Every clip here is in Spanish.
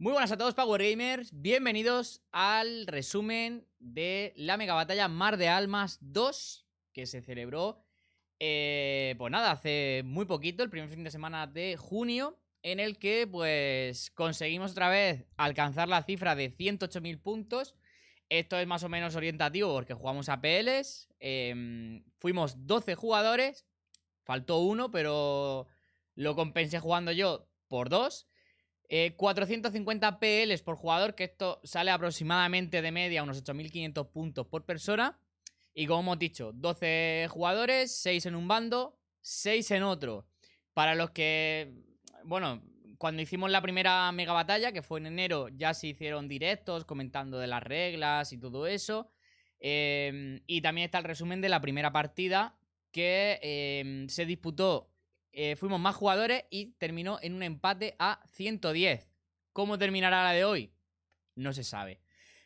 Muy buenas a todos Power Gamers, bienvenidos al resumen de la mega batalla Mar de Almas 2 que se celebró, eh, pues nada, hace muy poquito, el primer fin de semana de junio, en el que pues conseguimos otra vez alcanzar la cifra de 108.000 puntos. Esto es más o menos orientativo porque jugamos a PLs, em, fuimos 12 jugadores, faltó uno, pero lo compensé jugando yo por dos. 450 eh, PLs por jugador, que esto sale aproximadamente de media unos 8.500 puntos por persona. Y como hemos dicho, 12 jugadores, 6 en un bando, 6 en otro. Para los que, bueno, cuando hicimos la primera mega batalla, que fue en enero, ya se hicieron directos comentando de las reglas y todo eso. Em, y también está el resumen de la primera partida que em, se disputó eh, fuimos más jugadores y terminó en un empate a 110. ¿Cómo terminará la de hoy? No se sabe.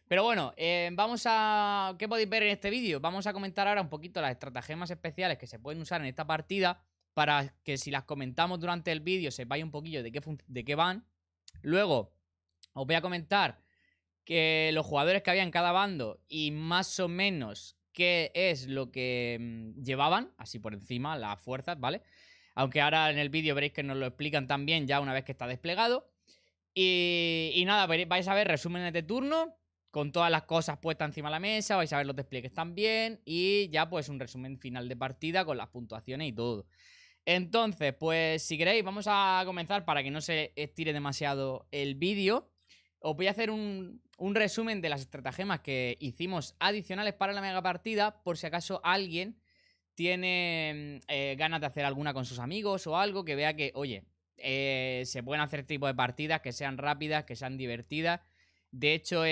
Pero bueno, eh, vamos a... ¿Qué podéis ver en este vídeo? Vamos a comentar ahora un poquito las estratagemas especiales que se pueden usar en esta partida para que si las comentamos durante el vídeo sepáis un poquillo de qué, de qué van. Luego, os voy a comentar que los jugadores que había en cada bando y más o menos qué es lo que mm, llevaban, así por encima, las fuerzas, ¿vale? Aunque ahora en el vídeo veréis que nos lo explican también ya una vez que está desplegado. Y, nada, vais a ver resúmenes de turno con todas las cosas puestas encima de la mesa, vais a ver los despliegues también y ya pues un resumen final de partida con las puntuaciones y todo. Entonces, pues si queréis vamos a comenzar para que no se estire demasiado el vídeo. Os voy a hacer un, un resumen de las estratagemas que hicimos adicionales para la mega partida por si acaso alguien tiene mm, eh, ganas de hacer alguna con sus amigos o algo, que vea que, oye, eh, se pueden hacer tipo de partidas que sean rápidas, que sean divertidas. De hecho,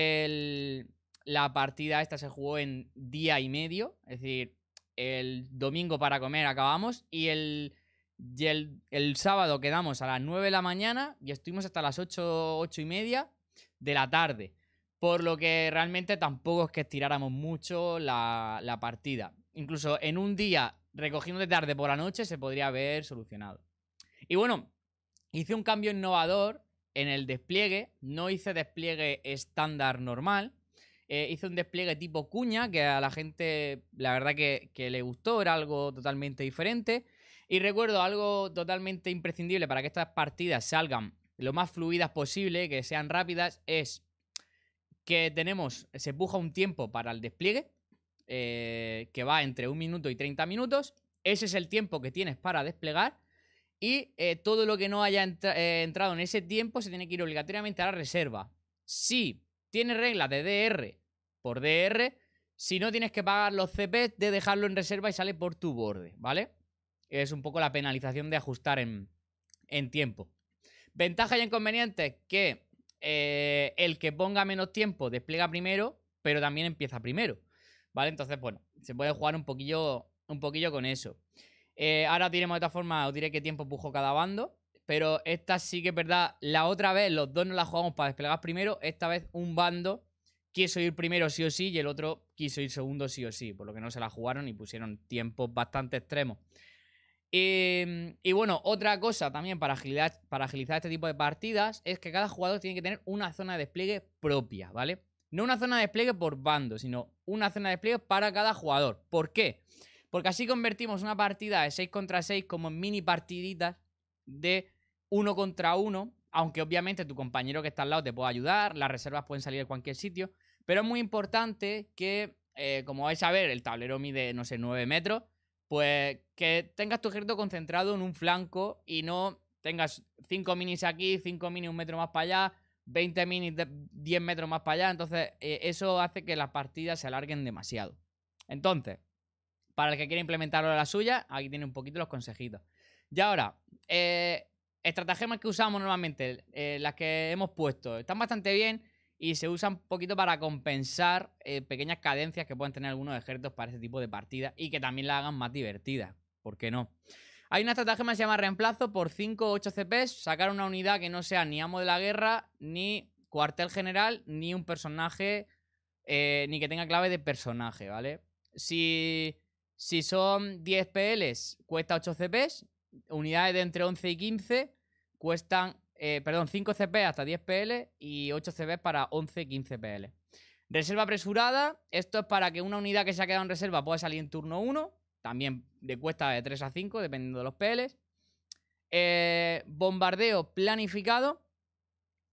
la partida esta se jugó en día y medio, es decir, el domingo para comer acabamos y el, el, sábado quedamos a las 9 de la mañana y estuvimos hasta las 8, 8 y media de la tarde. Por lo que realmente tampoco es que estiráramos mucho la, la partida incluso en un día recogiendo de tarde por la noche se podría haber solucionado. Y bueno, hice un cambio innovador en el despliegue, no hice despliegue estándar normal, eh, hice un despliegue tipo cuña que a la gente la verdad que, le gustó, era algo totalmente diferente. Y recuerdo algo totalmente imprescindible para que estas partidas salgan lo más fluidas posible, que sean rápidas, es que tenemos, se empuja un tiempo para el despliegue, eh, que va entre un minuto y 30 minutos. Ese es el tiempo que tienes para desplegar. Y eh, todo lo que no haya eh, entrado en ese tiempo se tiene que ir obligatoriamente a la reserva. Si tienes reglas de DR por DR, si no tienes que pagar los CP de dejarlo en reserva y sale por tu borde, ¿vale? Es un poco la penalización de ajustar en, tiempo. Ventaja y inconveniente que el que ponga menos tiempo despliega primero, pero también empieza primero. ¿Vale? Entonces, bueno, se puede jugar un poquillo, un poquillo con eso. Eh, ahora tenemos de otra forma, os diré qué tiempo puso cada bando. Pero esta sí que es verdad. La otra vez los dos no la jugamos para desplegar primero. Esta vez un bando quiso ir primero sí o sí y el otro quiso ir segundo sí o sí. Por lo que no se la jugaron y pusieron tiempos bastante extremos. Em, y bueno, otra cosa también para para agilizar este tipo de partidas es que cada jugador tiene que tener una zona de despliegue propia, ¿vale? No una zona de despliegue por bando, sino una zona de despliegue para cada jugador. ¿Por qué? Porque así convertimos una partida de 6 contra 6 como en mini partiditas de 1 contra 1, aunque obviamente tu compañero que está al lado te puede ayudar, las reservas pueden salir de cualquier sitio, pero es muy importante que, eh, como vais a ver, el tablero mide, no sé, 9 metros, pues que tengas tu ejército concentrado en un flanco y no tengas 5 minis aquí, 5 minis un metro más para allá, 20 minis, 10 metros más para allá. Entonces, eh, eso hace que las partidas se alarguen demasiado. Entonces, para el que quiera implementarlo a la suya, aquí tiene un poquito los consejitos. Y ahora, estrategias eh, estratagemas que usamos normalmente, eh, las que hemos puesto, están bastante bien y se usan un poquito para compensar pequeñas cadencias que pueden tener algunos ejércitos para ese tipo de partidas y que también la hagan más divertida. ¿Por qué no? Hay una estrategia que se llama reemplazo por 5 o 8 CPs, sacar una unidad que no sea ni amo de la guerra, ni cuartel general, ni un personaje, eh, ni que tenga clave de personaje, ¿vale? Si, son 10 PLs, cuesta 8 CPs, unidades de entre 11 y 15 cuestan, eh, perdón, 5 CP hasta 10 PL y 8 CP para 11 15 PL. Reserva apresurada, esto es para que una unidad que se ha quedado en reserva pueda salir en turno 1 también de cuesta de 3 a 5, dependiendo de los PLs. Eh, bombardeo planificado.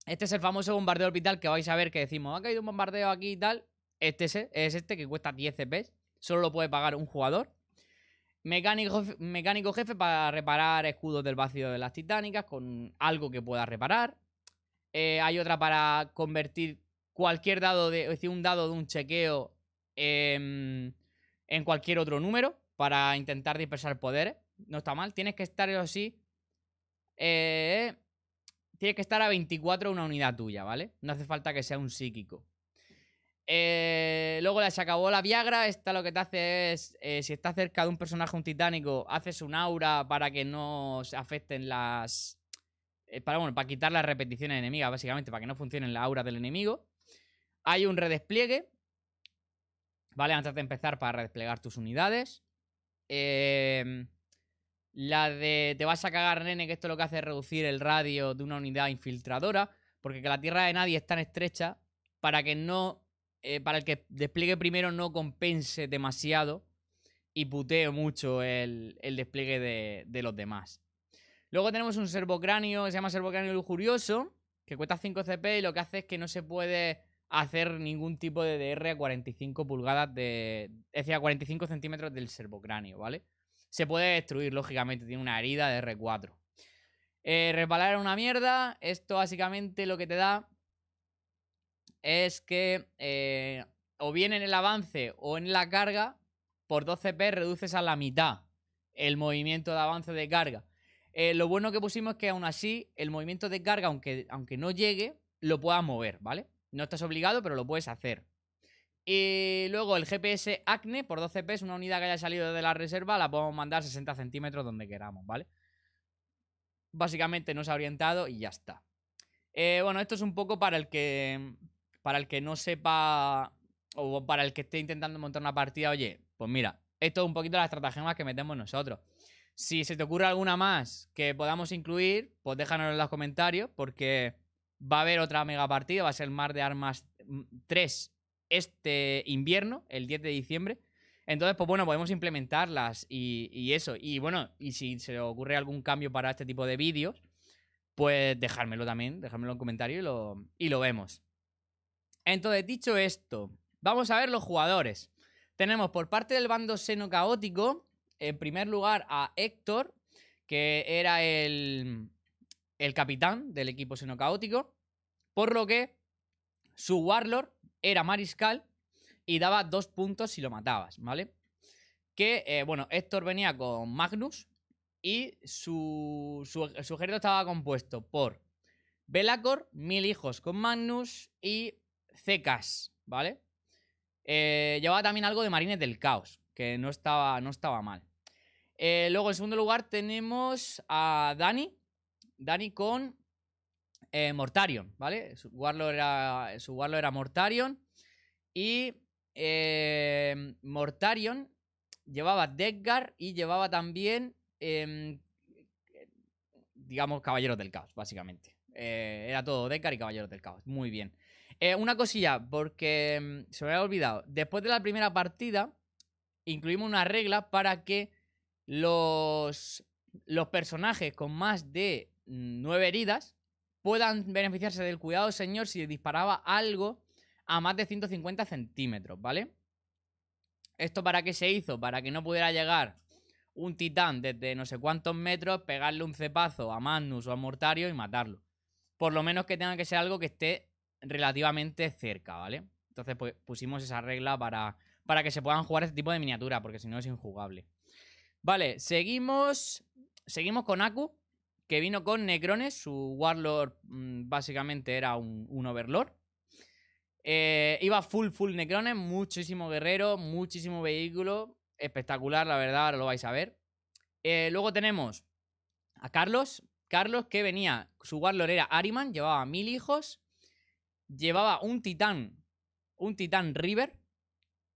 Este es el famoso bombardeo orbital que vais a ver que decimos, ha caído un bombardeo aquí y tal. Este es, este que cuesta 10 CPs. Solo lo puede pagar un jugador. Mecánico, mecánico jefe para reparar escudos del vacío de las titánicas con algo que pueda reparar. Eh, hay otra para convertir cualquier dado, de, decir, un dado de un chequeo en cualquier otro número para intentar dispersar poder. No está mal. Tienes que estar, así sí. Eh, tienes que estar a 24 una unidad tuya, ¿vale? No hace falta que sea un psíquico. Eh, luego se acabó la Viagra. Esta lo que te hace es, eh, si está cerca de un personaje, un titánico, haces un aura para que no se afecten las... para, bueno, para quitar las repeticiones enemigas, básicamente, para que no funcionen las aura del enemigo. Hay un redespliegue, ¿vale? Antes de empezar para redesplegar tus unidades. Em, la de te vas a cagar, nene, que esto lo que hace es reducir el radio de una unidad infiltradora, porque que la tierra de nadie es tan estrecha para que no. Eh, para el que despliegue primero no compense demasiado y putee mucho el, el despliegue de, de, los demás. Luego tenemos un servocráneo que se llama servocráneo lujurioso, que cuesta 5 CP y lo que hace es que no se puede hacer ningún tipo de DR a 45 pulgadas de. Es decir, a 45 centímetros del servocráneo, ¿vale? Se puede destruir, lógicamente, tiene una herida de R4. Eh, resbalar una mierda. Esto básicamente lo que te da es que eh, o bien en el avance o en la carga, por 12p reduces a la mitad el movimiento de avance de carga. Eh, lo bueno que pusimos es que aún así el movimiento de carga, aunque, aunque no llegue, lo puedas mover, ¿vale? No estás obligado, pero lo puedes hacer. Y eh, luego el GPS Acne por 12 pesos, una unidad que haya salido de la reserva, la podemos mandar 60 centímetros donde queramos, ¿vale? Básicamente nos ha orientado y ya está. Eh, bueno, esto es un poco para el que. Para el que no sepa. O para el que esté intentando montar una partida. Oye, pues mira, esto es un poquito las estratagemas que metemos nosotros. Si se te ocurre alguna más que podamos incluir, pues déjanos en los comentarios, porque Va a haber otra mega partida, va a ser Mar de Armas 3 mm, este invierno, el 10 de diciembre. Entonces, pues bueno, podemos implementarlas y, eso. Y bueno, y si se ocurre algún cambio para este tipo de vídeos, pues dejármelo también, dejármelo en comentario y lo, y lo vemos. Entonces, dicho esto, vamos a ver los jugadores. Tenemos por parte del bando seno caótico, en primer lugar a Héctor, que era el, el capitán del equipo seno caótico, por lo que su Warlord era mariscal y daba dos puntos si lo matabas, ¿vale? Que, eh, bueno, Héctor venía con Magnus y su, su, estaba compuesto por Belacor, mil hijos con Magnus y Cecas, ¿vale? Eh, llevaba también algo de Marines del Caos, que no estaba, no estaba mal. Eh, luego, en segundo lugar, tenemos a Dani, Dani con eh, Mortarion, ¿vale? Su Warlord era, su era Mortarion. Y eh, Mortarion llevaba Deggar y llevaba también, em, digamos, Caballeros del Caos, básicamente. Eh, era todo Deggar y Caballeros del Caos. Muy bien. una cosilla, porque se me había olvidado. Después de la primera partida, incluimos una regla para que los, los personajes con más de nueve heridas, puedan beneficiarse del cuidado señor si disparaba algo a más de 150 centímetros, ¿vale? ¿Esto para qué se hizo? Para que no pudiera llegar un titán desde no sé cuántos metros, pegarle un cepazo a Magnus o a Mortario y matarlo. Por lo menos que tenga que ser algo que esté relativamente cerca, ¿vale? Entonces pues, pusimos esa regla para, para que se puedan jugar este tipo de miniatura, porque si no es injugable. Vale, seguimos, seguimos con Aku, que vino con Necrones, su Warlord mm, básicamente era un, un Overlord. Eh, iba full, full Necrones, muchísimo guerrero, muchísimo vehículo, espectacular, la verdad, ahora lo vais a ver. Eh, luego tenemos a Carlos, Carlos que venía, su Warlord era Ariman, llevaba mil hijos, llevaba un titán, un titán River,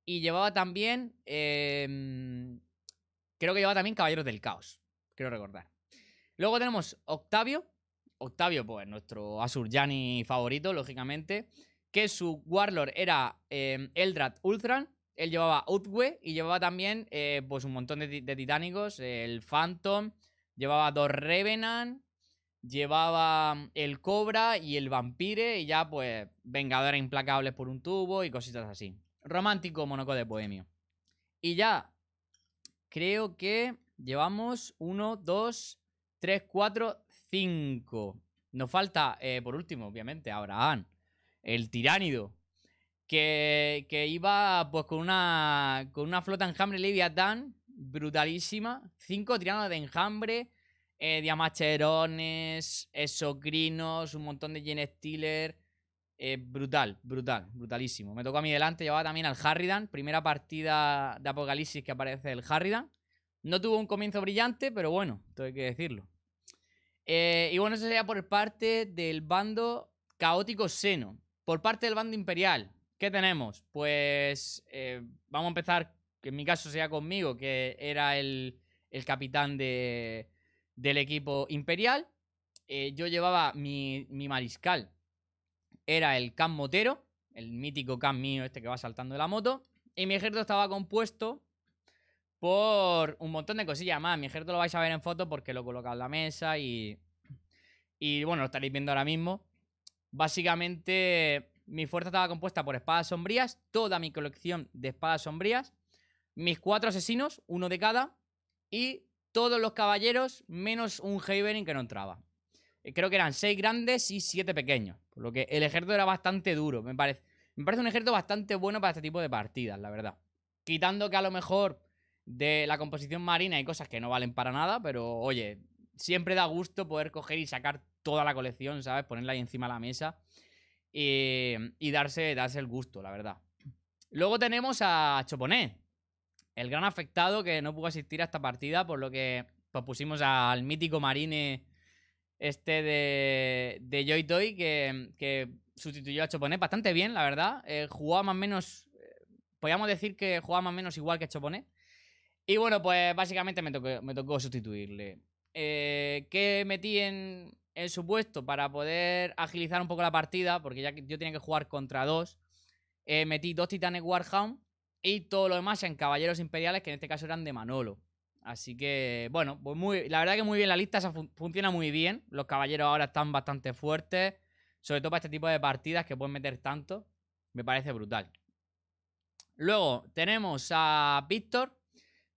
y llevaba también, em, creo que llevaba también Caballeros del Caos, creo recordar. Luego tenemos Octavio. Octavio, pues nuestro Asurjani favorito, lógicamente. Que su Warlord era eh, Eldrad Ultran. Él llevaba Utwe y llevaba también eh, pues un montón de, titánicos. El Phantom, llevaba dos Revenant, llevaba mm, el Cobra y el Vampire. Y ya, pues, Vengadores Implacables por un tubo y cositas así. Romántico monoco de Bohemio. Y ya, creo que llevamos uno, dos, 3, 4, 5. Nos falta, eh, por último, obviamente, Abraham, el tiránido, que, iba pues con una, con una flota enjambre Leviatán brutalísima. Cinco tiranos de enjambre, eh, diamacherones, esocrinos, un montón de Jen Steeler eh, brutal, brutal, brutalísimo. Me tocó a mí delante, llevaba también al Harridan, primera partida de Apocalipsis que aparece el Harridan. No tuvo un comienzo brillante, pero bueno, hay que decirlo. Eh, y bueno, eso sería por parte del bando caótico seno. Por parte del bando imperial, ¿qué tenemos? Pues eh, vamos a empezar, que en mi caso sea conmigo, que era el, el capitán de, del equipo imperial. Eh, yo llevaba mi, mi, mariscal, era el Can Motero, el mítico cam mío este que va saltando de la moto. Y mi ejército estaba compuesto por un montón de cosillas más. Mi ejército lo vais a ver en foto porque lo he colocado en la mesa y. Y bueno, lo estaréis viendo ahora mismo. Básicamente, mi fuerza estaba compuesta por espadas sombrías, toda mi colección de espadas sombrías, mis cuatro asesinos, uno de cada, y todos los caballeros menos un Heiberin que no entraba. Eh, creo que eran seis grandes y siete pequeños, por lo que el ejército era bastante duro, me parece. Me parece un ejército bastante bueno para este tipo de partidas, la verdad. Quitando que a lo mejor de la composición marina y cosas que no valen para nada, pero oye, siempre da gusto poder coger y sacar toda la colección, ¿sabes? Ponerla ahí encima de la mesa eh, y, darse, darse el gusto, la verdad. Luego tenemos a Choponé, el gran afectado que no pudo asistir a esta partida, por lo que propusimos pusimos al mítico Marine este de, Joy Toy, que, sustituyó a Choponé bastante bien, la verdad. Eh, jugaba más o menos, eh, podríamos decir que jugaba más o menos igual que Choponé. Y bueno, pues básicamente me tocó, sustituirle. Eh, ¿Qué metí en, su puesto? Para poder agilizar un poco la partida, porque ya yo tenía que jugar contra dos, eh, metí dos titanes Warhound y todo lo demás en Caballeros Imperiales, que en este caso eran de Manolo. Así que, bueno, pues muy, la verdad que muy bien la lista, funciona muy bien. Los caballeros ahora están bastante fuertes, sobre todo para este tipo de partidas que pueden meter tanto. Me parece brutal. Luego tenemos a Víctor,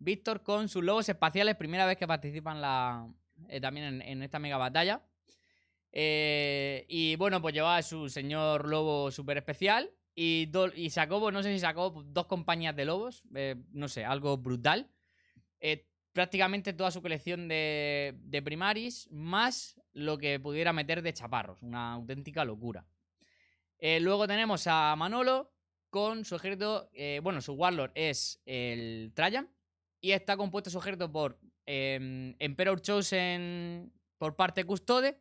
Víctor con sus lobos espaciales, primera vez que participan la, eh, también en, esta mega batalla. Eh, y bueno, pues llevaba a su señor lobo super especial. Y, y sacó, pues no sé si sacó dos compañías de lobos, eh, no sé, algo brutal. prácticamente toda su colección de, primaris, más lo que pudiera meter de chaparros. Una auténtica locura. luego tenemos a Manolo, con su ejército. bueno, su Warlord es el Trajan, y está compuesto sujeto por em, Emperor Chosen por parte Custode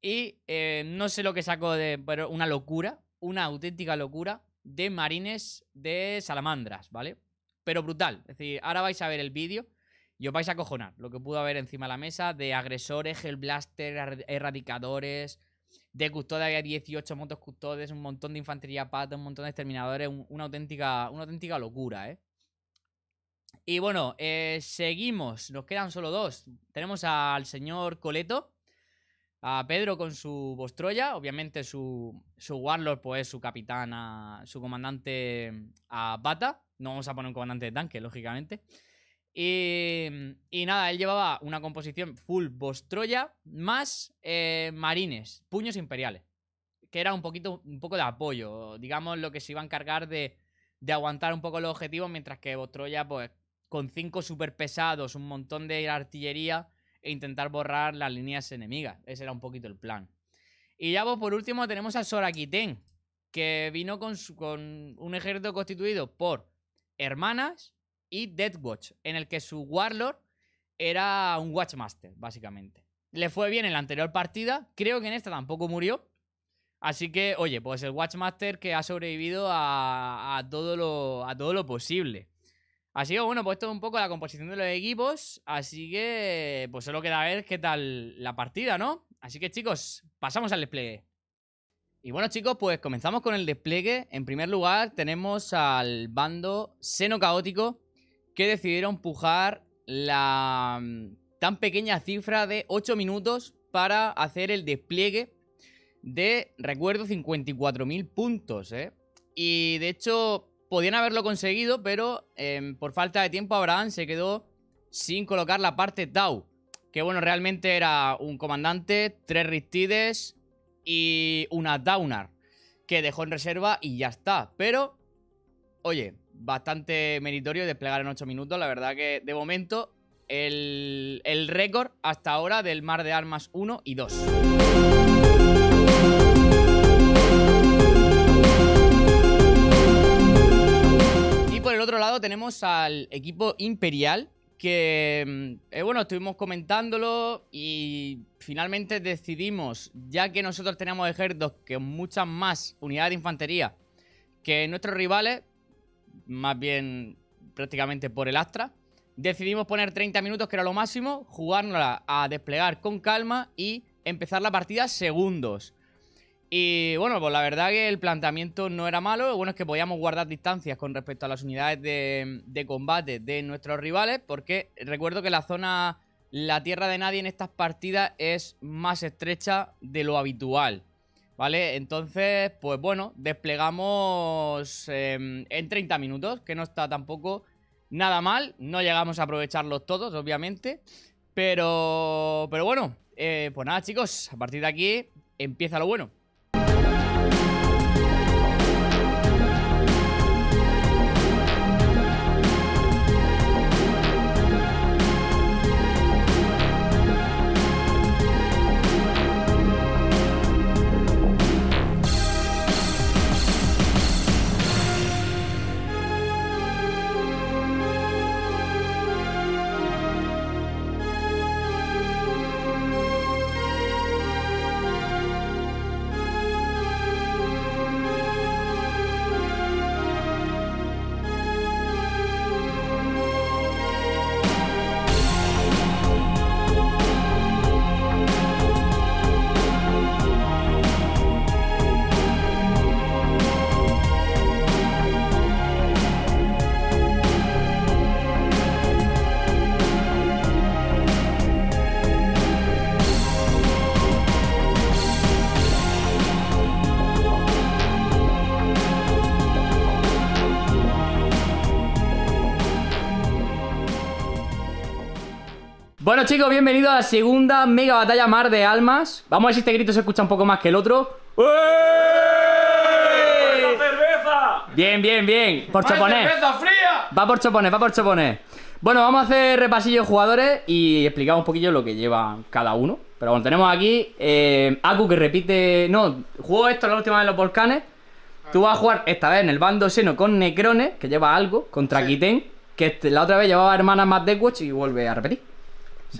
y eh, no sé lo que sacó de... pero una locura, una auténtica locura de marines de salamandras, ¿vale? Pero brutal, es decir, ahora vais a ver el vídeo y os vais a cojonar lo que pudo haber encima de la mesa de agresores, Hellblaster, erradicadores, de Custode había 18 motos custodes, un montón de infantería pata, un montón de exterminadores, una, auténtica, una auténtica locura, ¿eh? Y bueno, eh, seguimos. Nos quedan solo dos. Tenemos al señor Coleto, a Pedro con su Bostroya. Obviamente, su, su Warlord, pues su capitán, su comandante mm, a Bata. No vamos a poner un comandante de tanque, lógicamente. Y, mm, nada, él llevaba una composición full Bostroya más eh, marines, puños imperiales, que era un, poquito, un poco de apoyo, digamos lo que se iba a encargar de, de aguantar un poco los objetivos, mientras que Bostroya pues con cinco superpesados, pesados, un montón de artillería e intentar borrar las líneas enemigas. Ese era un poquito el plan. Y ya pues, por último tenemos a Sorakiten, que vino con, un ejército constituido por hermanas y Deathwatch, en el que su Warlord era un Watchmaster, básicamente. Le fue bien en la anterior partida, creo que en esta tampoco murió. Así que, oye, pues el Watchmaster que ha sobrevivido a todo lo posible. Así que bueno, pues esto es un poco la composición de los equipos. Así que pues solo queda ver qué tal la partida, ¿no? Así que chicos, pasamos al despliegue. Y bueno chicos, pues comenzamos con el despliegue. En primer lugar tenemos al bando Seno Caótico que decidieron pujar la mm, tan pequeña cifra de 8 minutos para hacer el despliegue de, recuerdo, 54.000 puntos, ¿eh? Y de hecho, Podían haberlo conseguido, pero em, por falta de tiempo Abraham se quedó sin colocar la parte Tau. Que bueno, realmente era un comandante, tres Riptides y una Downar. Que dejó en reserva y ya está. Pero, oye, bastante meritorio desplegar en 8 minutos. La verdad que de momento el, el récord hasta ahora del Mar de Armas 1 y 2. otro lado tenemos al equipo Imperial, que mm, eh, bueno, estuvimos comentándolo y finalmente decidimos, ya que nosotros tenemos ejércitos que muchas más unidades de infantería que nuestros rivales, más bien prácticamente por el Astra, decidimos poner 30 minutos, que era lo máximo, jugárnosla a desplegar con calma y empezar la partida segundos. Y bueno, pues la verdad que el planteamiento no era malo. bueno es que podíamos guardar distancias con respecto a las unidades de, combate de nuestros rivales, porque recuerdo que la zona, la tierra de nadie en estas partidas es más estrecha de lo habitual. ¿Vale? Entonces, pues bueno, desplegamos em, en 30 minutos, que no está tampoco nada mal. No llegamos a aprovecharlos todos, obviamente. Pero, pero bueno, eh, pues nada, chicos, a partir de aquí empieza lo bueno. chicos, bienvenidos a la segunda mega batalla mar de almas Vamos a ver si este grito se escucha un poco más que el otro Bien, bien, bien, por chopones Va por chopones, va por chopones Bueno, vamos a hacer repasillo de jugadores y explicar un poquillo lo que lleva cada uno Pero bueno, tenemos aquí eh, Aku que repite... No, jugó esto la última vez en los volcanes Tú vas a jugar esta vez en el bando seno con Necrones, que lleva algo, contra sí. que este, la otra vez llevaba hermanas más Deathwatch y vuelve a repetir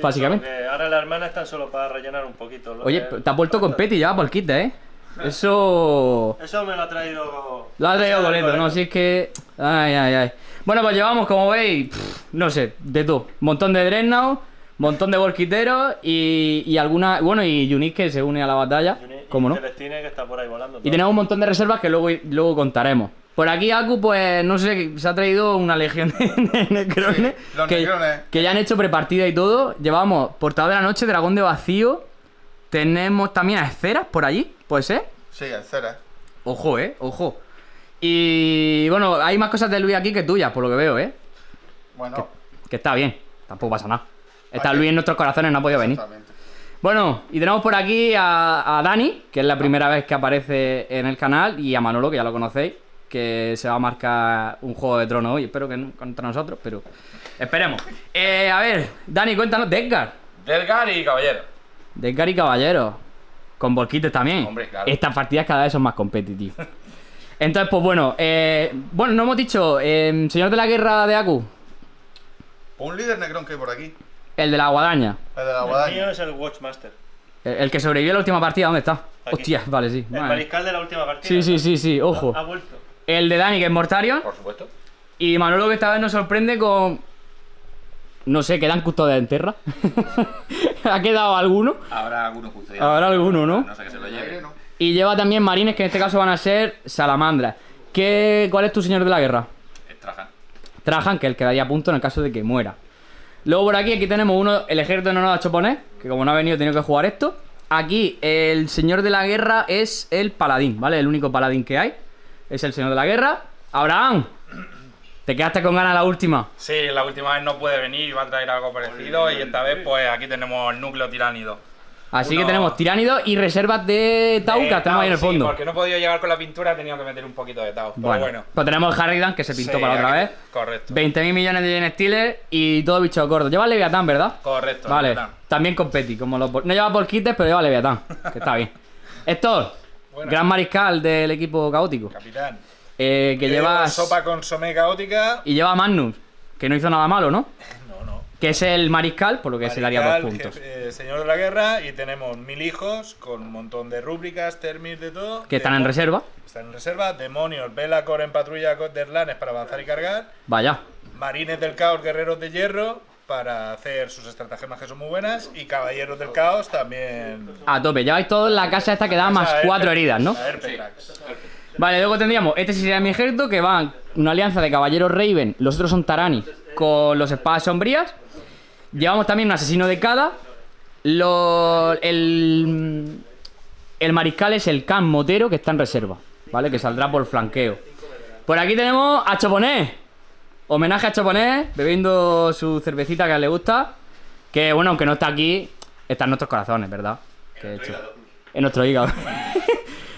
básicamente. Ahora las hermanas están solo para rellenar un poquito. Oye, te has vuelto con Peti ya, por kit, ¿eh? ¿eh? Eso. Eso me lo ha traído. Lo ha traído Coleto, no, si es que. Ay, ay, ay. Bueno, pues llevamos, como veis, no sé, de todo. Montón de Dreadnought, montón de Volquiteros y, y alguna. Bueno, y Yunis que se une a la batalla. cómo no. que está por ahí volando. Y tenemos un montón de reservas que luego, luego contaremos. Por aquí Aku, pues no sé, se ha traído una legión de necrones. que, ya han hecho prepartida y todo. Llevamos portada de la noche, dragón de vacío. Tenemos también a Esferas por allí, ¿puede ser? Sí, esceras. Ojo, eh, ojo. Y bueno, hay más cosas de Luis aquí que tuyas, por lo que veo, eh. Bueno. Que, está bien, tampoco pasa nada. Está Luis en nuestros corazones, no ha podido venir. Bueno, y tenemos por aquí a, a Dani, que es la primera vez que aparece en el canal, y a Manolo, que ya lo conocéis que se va a marcar un juego de trono hoy. Espero que no contra nosotros, pero esperemos. Eh, a ver, Dani, cuéntanos, Delgar Delgar y Caballero. Delgar y Caballero. Con Volquites también. Hombre, claro. Estas partidas cada vez son más competitivas. Entonces, pues bueno, eh, bueno, no hemos dicho, eh, señor de la guerra de Aku. Pues un líder negrón que hay por aquí. El de la guadaña. El de la guadaña. El es el Watchmaster. El, que sobrevivió a la última partida, ¿dónde está? Hostia, vale, sí. El mariscal de la última partida. Sí, sí, sí, sí, ojo. ha vuelto. El de Dani, que es Mortario. Por supuesto. Y Manolo, que esta vez nos sorprende con. No sé, quedan custodias en tierra. ¿Ha quedado alguno? Habrá alguno custodiado. Habrá alguno, ¿no? No sé que se lo lleve. Y lleva también marines, que en este caso van a ser salamandras. ¿Qué... ¿Cuál es tu señor de la guerra? Trajan. Trajan, que el quedaría a punto en el caso de que muera. Luego por aquí, aquí tenemos uno, el ejército de nos ha Choponés, que como no ha venido, tiene que jugar esto. Aquí, el señor de la guerra es el paladín, ¿vale? El único paladín que hay es el señor de la guerra. Abraham, te quedaste con ganas la última. Sí, la última vez no puede venir, va a traer algo parecido y esta vez pues aquí tenemos el núcleo tiránido. Así que tenemos tiránido y reservas de tauca, tenemos ahí en el fondo. Sí, porque no he podido llegar con la pintura, he tenido que meter un poquito de Tau. Pero bueno, Pues tenemos Harridan, que se pintó para otra vez. Correcto. 20.000 millones de yenes Steelers y todo bicho gordo. Lleva Leviatán, ¿verdad? Correcto. Vale. También con Petty, como los... No lleva por kites, pero lleva Leviatán, que está bien. Héctor, Gran mariscal del equipo caótico. Capitán. Eh, que lleva. Sopa con somé caótica. Y lleva a Magnus, que no hizo nada malo, ¿no? No, no. Que es el mariscal, por lo que se le haría dos puntos. Eh, señor de la guerra, y tenemos mil hijos con un montón de rúbricas, termis, de todo. Que están en reserva. Están en reserva. Demonios, Velacor en patrulla de Erlanes para avanzar y cargar. Vaya. Marines del caos, guerreros de hierro para hacer sus estratagemas que son muy buenas y Caballeros del Caos también. A tope, ya vais todos la casa esta que da más cuatro heridas, ¿no? Vale, luego tendríamos, este sería mi ejército, que va una alianza de caballeros Raven, los otros son Tarani, con los espadas sombrías. Llevamos también un asesino de cada. el, el mariscal es el Can Motero, que está en reserva, ¿vale? Que saldrá por flanqueo. Por aquí tenemos a Choponé. Homenaje a Chaponés, bebiendo su cervecita que a él le gusta. Que bueno, aunque no está aquí, está en nuestros corazones, ¿verdad? En, nuestro, Hígado. en nuestro hígado.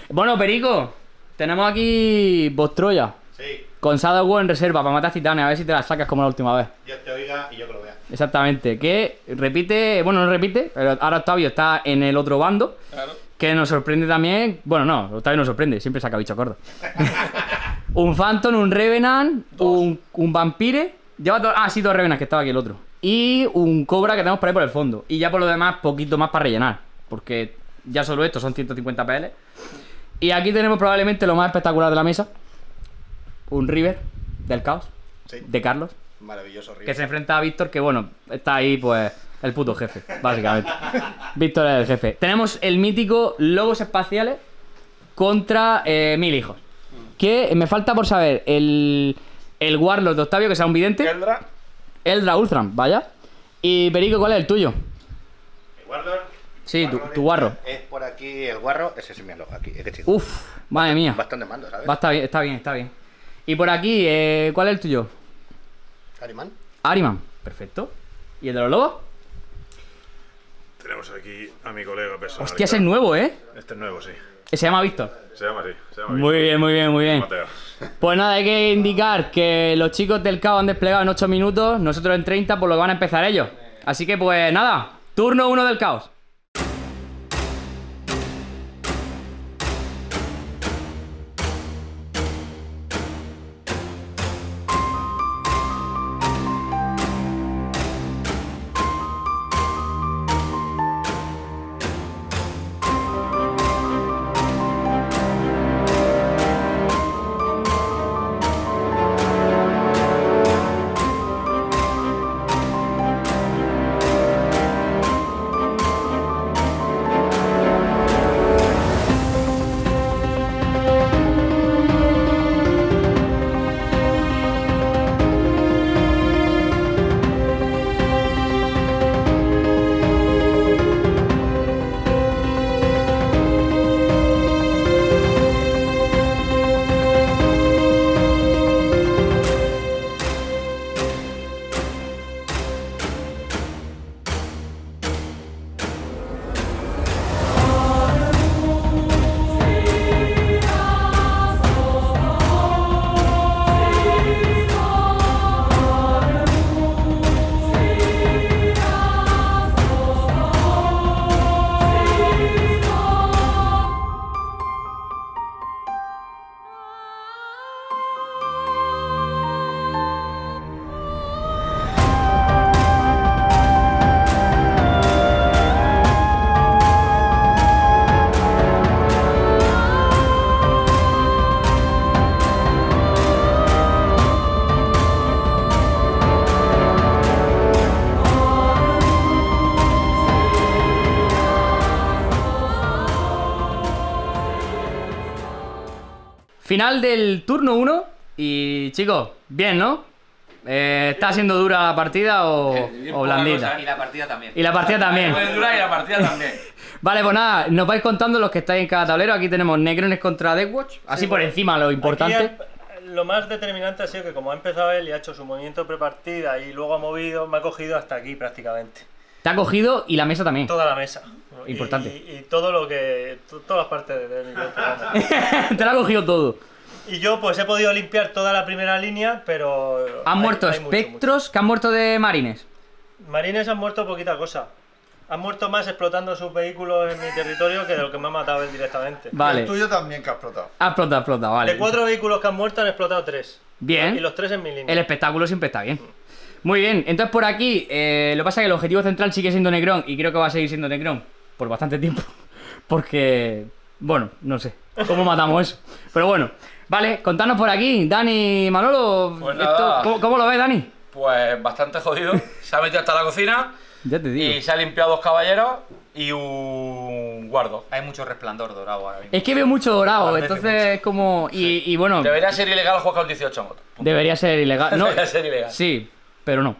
bueno, Perico, tenemos aquí Bostroya. Sí. Con Shadow en reserva para matar titanes, a ver si te la sacas como la última vez. Dios te oiga y yo que lo vea. Exactamente. Que repite, bueno, no repite, pero ahora Octavio está en el otro bando. Claro. Que nos sorprende también. Bueno, no, Octavio nos sorprende, siempre saca bicho corto. Un Phantom, un Revenant, un, un, Vampire. Lleva Ah, sí, dos Revenants, que estaba aquí el otro. Y un Cobra que tenemos por ahí por el fondo. Y ya por lo demás, poquito más para rellenar. Porque ya solo esto son 150 PL. Y aquí tenemos probablemente lo más espectacular de la mesa: un River del Caos. Sí. De Carlos. Maravilloso River. Que se enfrenta a Víctor, que bueno, está ahí pues. El puto jefe, básicamente. Víctor es el jefe. Tenemos el mítico Lobos Espaciales contra eh, Mil Hijos me falta por saber el, el Warlord de Octavio, que sea un vidente. Eldra. Eldra Ultram, vaya. Y Perico, ¿cuál es el tuyo? El Warlord. Sí, tu, tu, Es por aquí el guarro, ese es mi aquí, es que chico. Uf, madre mía. Bastante mando, está bien, está bien. Y por aquí, eh, ¿cuál es el tuyo? Ariman. Ariman, perfecto. ¿Y el de los lobos? Tenemos aquí a mi colega personal. Hostia, es nuevo, ¿eh? Este es nuevo, sí. Eh, se llama Víctor. Se llama así. muy bien, muy bien, muy bien. Pues nada, hay que indicar que los chicos del caos han desplegado en 8 minutos, nosotros en 30, por lo que van a empezar ellos. Así que pues nada, turno 1 del caos. Final del turno 1 y chicos, bien, ¿no? Eh, ¿Está haciendo dura la partida o, eh, y la partida también. Y la partida también. vale, pues nada, nos vais contando los que estáis en cada tablero. Aquí tenemos Necrones contra watch Así por encima lo importante. lo más determinante ha sido que como ha empezado él y ha hecho su movimiento prepartida y luego ha movido, me ha cogido hasta aquí prácticamente. Te ha cogido y la mesa también. Toda la mesa importante. Y, todo lo que. Todas las partes de Te la ha cogido todo. Y yo, pues he podido limpiar toda la primera línea, pero. Han muerto espectros que han muerto de marines. Marines han muerto poquita cosa. Han muerto más explotando sus vehículos en mi territorio que de lo que me han matado directamente. Vale. Y el tuyo también que ha explotado. Ha explotado, ha explotado, vale. De cuatro vehículos que han muerto han explotado tres. Bien. Y los tres en mi línea. El espectáculo siempre está bien. Muy bien, entonces por aquí, eh, lo que pasa es que el objetivo central sigue siendo Negrón y creo que va a seguir siendo Negrón por bastante tiempo. Porque, bueno, no sé cómo matamos eso. Pero bueno, vale, contanos por aquí, Dani, Manolo. Pues ¿cómo, lo ves, Dani? Pues bastante jodido. Se ha metido hasta la cocina. Ya te digo. Y se ha limpiado dos caballeros y un guardo. Hay mucho resplandor dorado ahora mismo. Es que veo mucho dorado, entonces es como. Y, bueno. Debería ser ilegal jugar con 18 motos. Debería ser ilegal. No, Debería ser ilegal. Sí, pero no.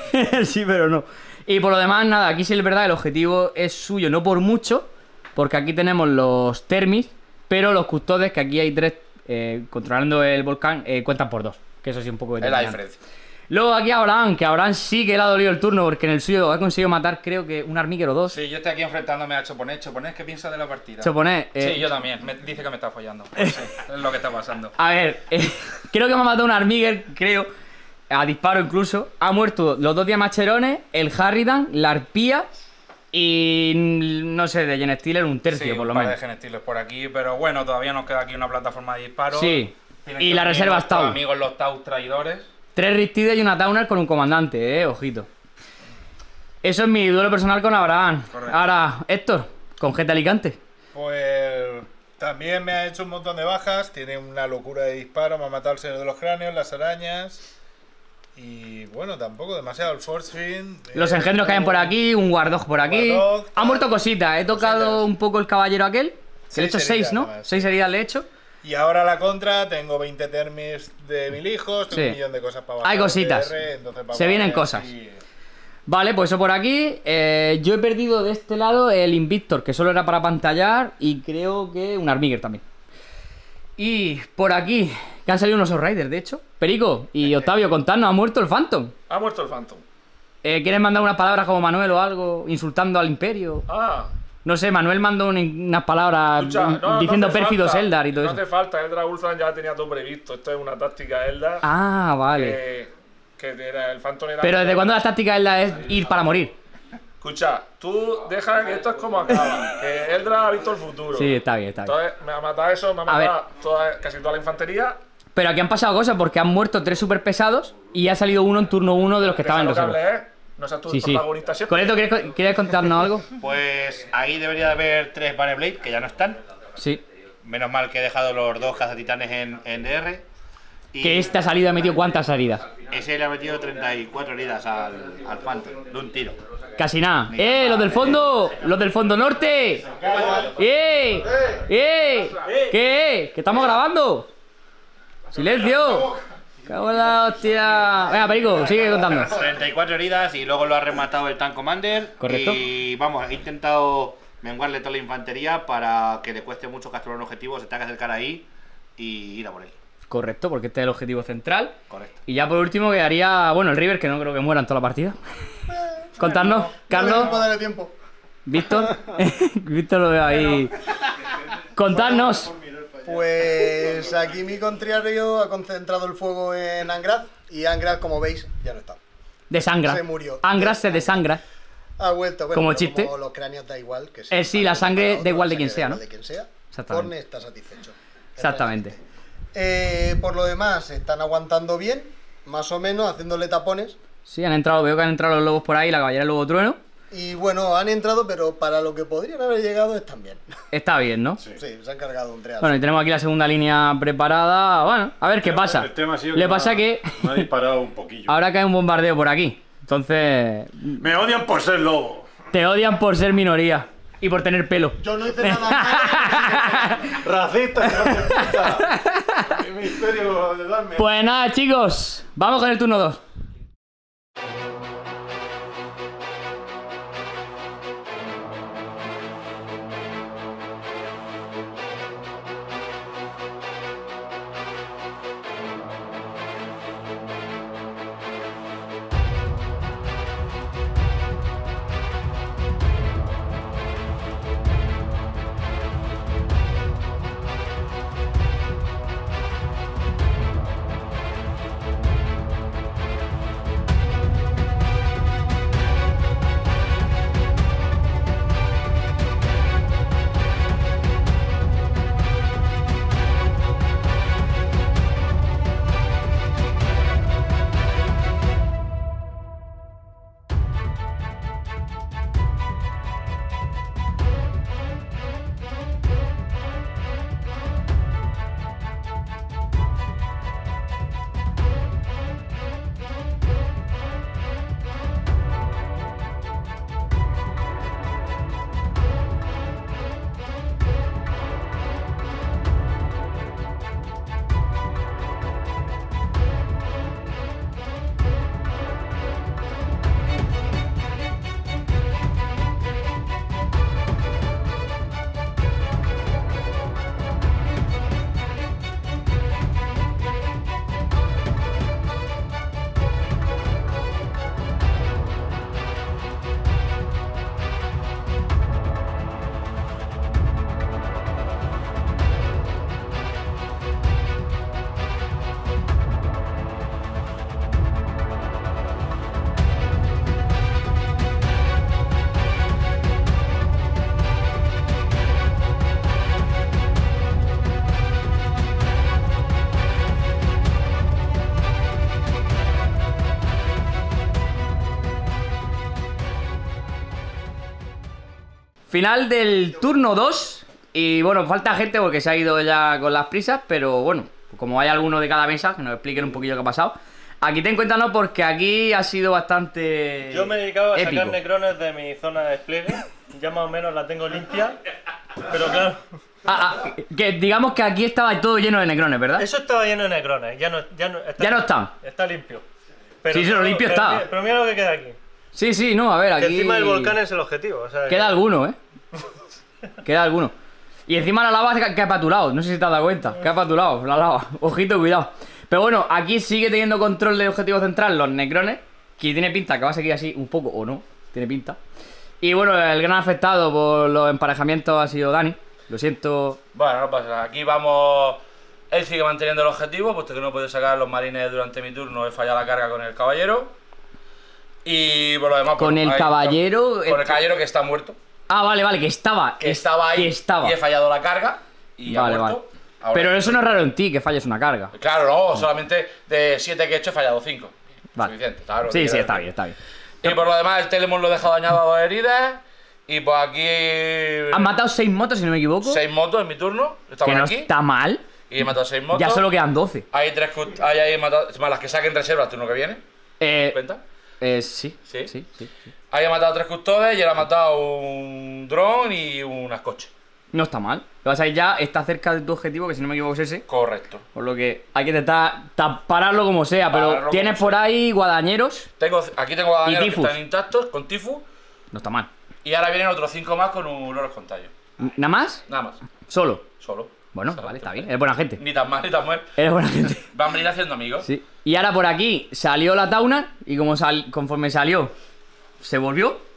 sí, pero no. Y por lo demás, nada, aquí sí es verdad, el objetivo es suyo, no por mucho, porque aquí tenemos los termis, pero los custodes, que aquí hay tres eh, controlando el volcán, eh, cuentan por dos. Que eso sí un poco Es la diferencia. Luego aquí a Abraham, que sí que le ha dolido el turno porque en el suyo ha conseguido matar, creo que un armíquero o dos. Sí, yo estoy aquí enfrentándome a Choponé. Choponé, ¿qué piensas de la partida? Choponé. Eh, sí, yo también. Me dice que me está follando. es lo que está pasando. A ver, creo que me ha matado un armíger, creo a disparo incluso, ha muerto los dos diamacherones, el Harridan, la arpía y mm, no sé, de Gen un tercio por lo un par menos. de genestiles por aquí, pero bueno, todavía nos queda aquí una plataforma de disparo. Sí. y la reserva está Amigos los Tau traidores. Tres Ristides y una Tauner con un comandante, eh, ojito. Eso es mi duelo personal con Abraham. Ahora, Héctor, con Geta Alicante. Pues también me ha hecho un montón de bajas, tiene una locura de disparo, me ha matado el señor de los cráneos, las arañas. Y bueno, tampoco demasiado el Force eh, Los engendros caen por aquí, un Guardog por aquí. ha muerto cosita, he tocado un poco el caballero aquel. le he hecho 6, ¿no? 6 heridas le he hecho. Y ahora la contra, tengo 20 termis de mil hijos, tengo un millón de cosas para Hay cositas. Se vienen cosas. Vale, pues eso por aquí. Eh, yo he perdido de este lado el Invictor, que solo era para pantallar, y creo que un Armiger también. Y por aquí, que han salido unos Riders, de hecho. Perico y eh, eh. Octavio, contadnos, ¿ha muerto el Phantom? Ha muerto el Phantom. Eh, ¿Quieres mandar unas palabras como Manuel o algo? Insultando al Imperio. Ah. No sé, Manuel mandó unas palabras diciendo pérfidos Eldar y todo eso. No hace falta, Eldra Ulfran ya tenía todo previsto. Esto es una táctica Eldar. Ah, vale. Que, era, el Phantom era Pero ¿desde cuándo la táctica Eldar es ir para morir? Escucha, tú deja que esto es como acaba. Que Eldra ha visto el futuro. Sí, está bien, está bien. Entonces, me ha matado eso, me ha matado casi toda la infantería. Pero aquí han pasado cosas porque han muerto tres super pesados y ha salido uno en turno uno de los que estaban en reserva. ¿eh? No seas tú sí, sí. siempre. ¿quieres, ¿quieres contarnos algo? Pues ahí debería haber tres Bannerblade que ya no están. Sí. Menos mal que he dejado los dos cazatitanes en, en DR. Y que esta salida ha metido cuántas salidas? Ese le ha metido 34 heridas al, al de un tiro. Casi nada. ¡Eh! ¡Los del fondo! ¡Los del fondo norte! ¡Eh! ¡Eh! ¿Qué? ¿Que estamos grabando? ¡Silencio! ¡Cago la hostia! Venga, Perico, sigue contando. 34 heridas y luego lo ha rematado el Tank Commander. Correcto. Y vamos, he intentado menguarle toda la infantería para que le cueste mucho capturar un objetivo, se tenga que acercar ahí y ir a por él. Correcto, porque este es el objetivo central. Correcto. Y ya por último quedaría, bueno, el River, que no creo que muera en toda la partida. Contadnos, Carlos. tiempo. Víctor, Víctor lo veo ahí. Contadnos. Pues aquí mi contrario ha concentrado el fuego en Angraz y Angraz, como veis, ya no está. Desangra. Se murió. Angraz se desangra. Ha vuelto, como chiste. sí, la sangre da igual de quien sea, ¿no? De quien sea. está satisfecho. Exactamente. Eh, por lo demás, están aguantando bien, más o menos, haciéndole tapones. Sí, han entrado, veo que han entrado los lobos por ahí, la caballera del lobo trueno. Y bueno, han entrado, pero para lo que podrían haber llegado están bien. Está bien, ¿no? Sí, se han cargado un Bueno, y tenemos aquí la segunda línea preparada. Bueno, a ver qué pasa. Le pasa que. Me ha disparado un poquillo. Ahora cae un bombardeo por aquí. Entonces. Me odian por ser lobo. Te odian por ser minoría y por tener pelo. Yo no hice nada malo. Racista, Mi misterio de darme. Pues nada, chicos. Vamos con el turno 2. Final del turno 2. Y bueno, falta gente porque se ha ido ya con las prisas, pero bueno, como hay alguno de cada mesa, que nos expliquen un poquillo qué ha pasado. Aquí ten cuenta, no, porque aquí ha sido bastante. Yo me he dedicado a sacar necrones de mi zona de despliegue. Ya más o menos la tengo limpia. Pero claro. Ah, ah, que digamos que aquí estaba todo lleno de necrones, ¿verdad? Eso estaba lleno de necrones. Ya no, ya no, está, ya no están. Está limpio. sí, sí, lo limpio está. Pero mira lo que queda aquí. Sí, sí, no, a ver, aquí... encima del volcán es el objetivo. Queda alguno, ¿eh? Queda alguno. Y encima la lava que ha tu no sé si te has dado cuenta. Que ha patulado la lava. Ojito, cuidado. Pero bueno, aquí sigue teniendo control del objetivo central los necrones, que tiene pinta que va a seguir así un poco, o no, tiene pinta. Y bueno, el gran afectado por los emparejamientos ha sido Dani. Lo siento. Bueno, no pasa nada. Aquí vamos... Él sigue manteniendo el objetivo, puesto que no puede sacar los marines durante mi turno. He fallado la carga con el caballero. Y por lo demás, con el caballero. Con, el eh, caballero que está muerto. Ah, vale, vale, que estaba. Que estaba ahí. Y he fallado la carga. Y ha muerto. Pero eso no es raro en ti, que falles una carga. Claro, no, solamente de 7 que he hecho he fallado 5. Suficiente, claro, Sí, sí, está bien, está bien. Y por lo demás, el Telemon lo he dejado dañado a dos heridas. Y pues aquí. Han matado 6 motos, si no me equivoco. 6 motos en mi turno. que está mal. Y he matado 6 motos. Ya solo quedan 12. Hay 3 Hay, hay matado... las que saquen reserva el turno que viene. Eh. Eh, sí, sí. Sí, sí, ha matado tres custodes y él ha matado un dron y unas coches. No está mal. Lo que pasa es ya está cerca de tu objetivo, que si no me equivoco es ese. Correcto. Por lo que hay que intentar pararlo como sea, pero tienes por ahí guadañeros. Tengo, aquí tengo guadañeros que están intactos con Tifu. No está mal. Y ahora vienen otros cinco más con un loro tallo ¿Nada más? Nada más. Solo. Solo. Bueno, vale, está bien. Eres buena gente. Ni tan mal, ni tan mal. Eres buena gente. Van a venir haciendo amigos. Sí. Y ahora por aquí salió la Tauna y como sal... conforme salió, se volvió.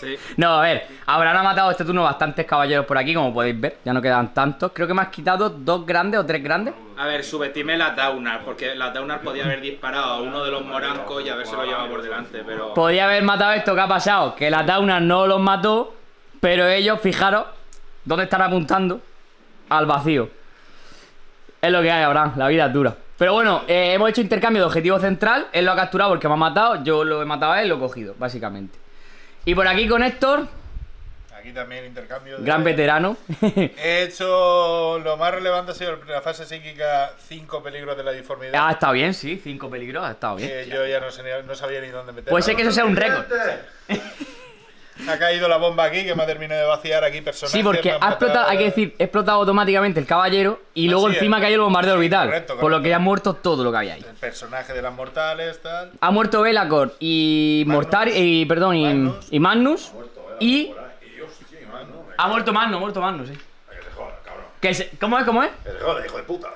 Sí. No, a ver, habrán matado este turno bastantes caballeros por aquí, como podéis ver. Ya no quedan tantos. Creo que me has quitado dos grandes o tres grandes. A ver, subestime la Taunar, porque la Taunar podía haber disparado a uno de los morancos y lo llevado por delante, pero. Podía haber matado esto, ¿qué ha pasado? Que la Taunar no los mató, pero ellos, fijaros, ¿dónde están apuntando? al vacío. Es lo que hay, Abraham, la vida es dura. Pero bueno, eh, hemos hecho intercambio de objetivo central. Él lo ha capturado porque me ha matado. Yo lo he matado a él, lo he cogido, básicamente. Y por aquí con Héctor. Aquí también intercambio. De... Gran veterano. He hecho. Lo más relevante ha sido la fase psíquica: 5 peligros de la disformidad. Ha ah, está bien, sí, 5 peligros, ha estado bien. yo ya no, sabía, ni dónde meter. Pues sé que eso sea un récord ha caído la bomba aquí que me ha terminado de vaciar aquí personalmente. Sí, porque ha explotado, hay que decir, ha explotado automáticamente el caballero y luego encima ha caído el bombardeo orbital. Por lo que ya muerto todo lo que había ahí. El personaje de las mortales, tal. Ha muerto Velacor y Magnus, Mortar y perdón y Magnus, y, ha muerto, Magnus, ha muerto Magnus, ha muerto Magnus, sí. Que ¿Cómo es? ¿Cómo es? Que hijo de puta.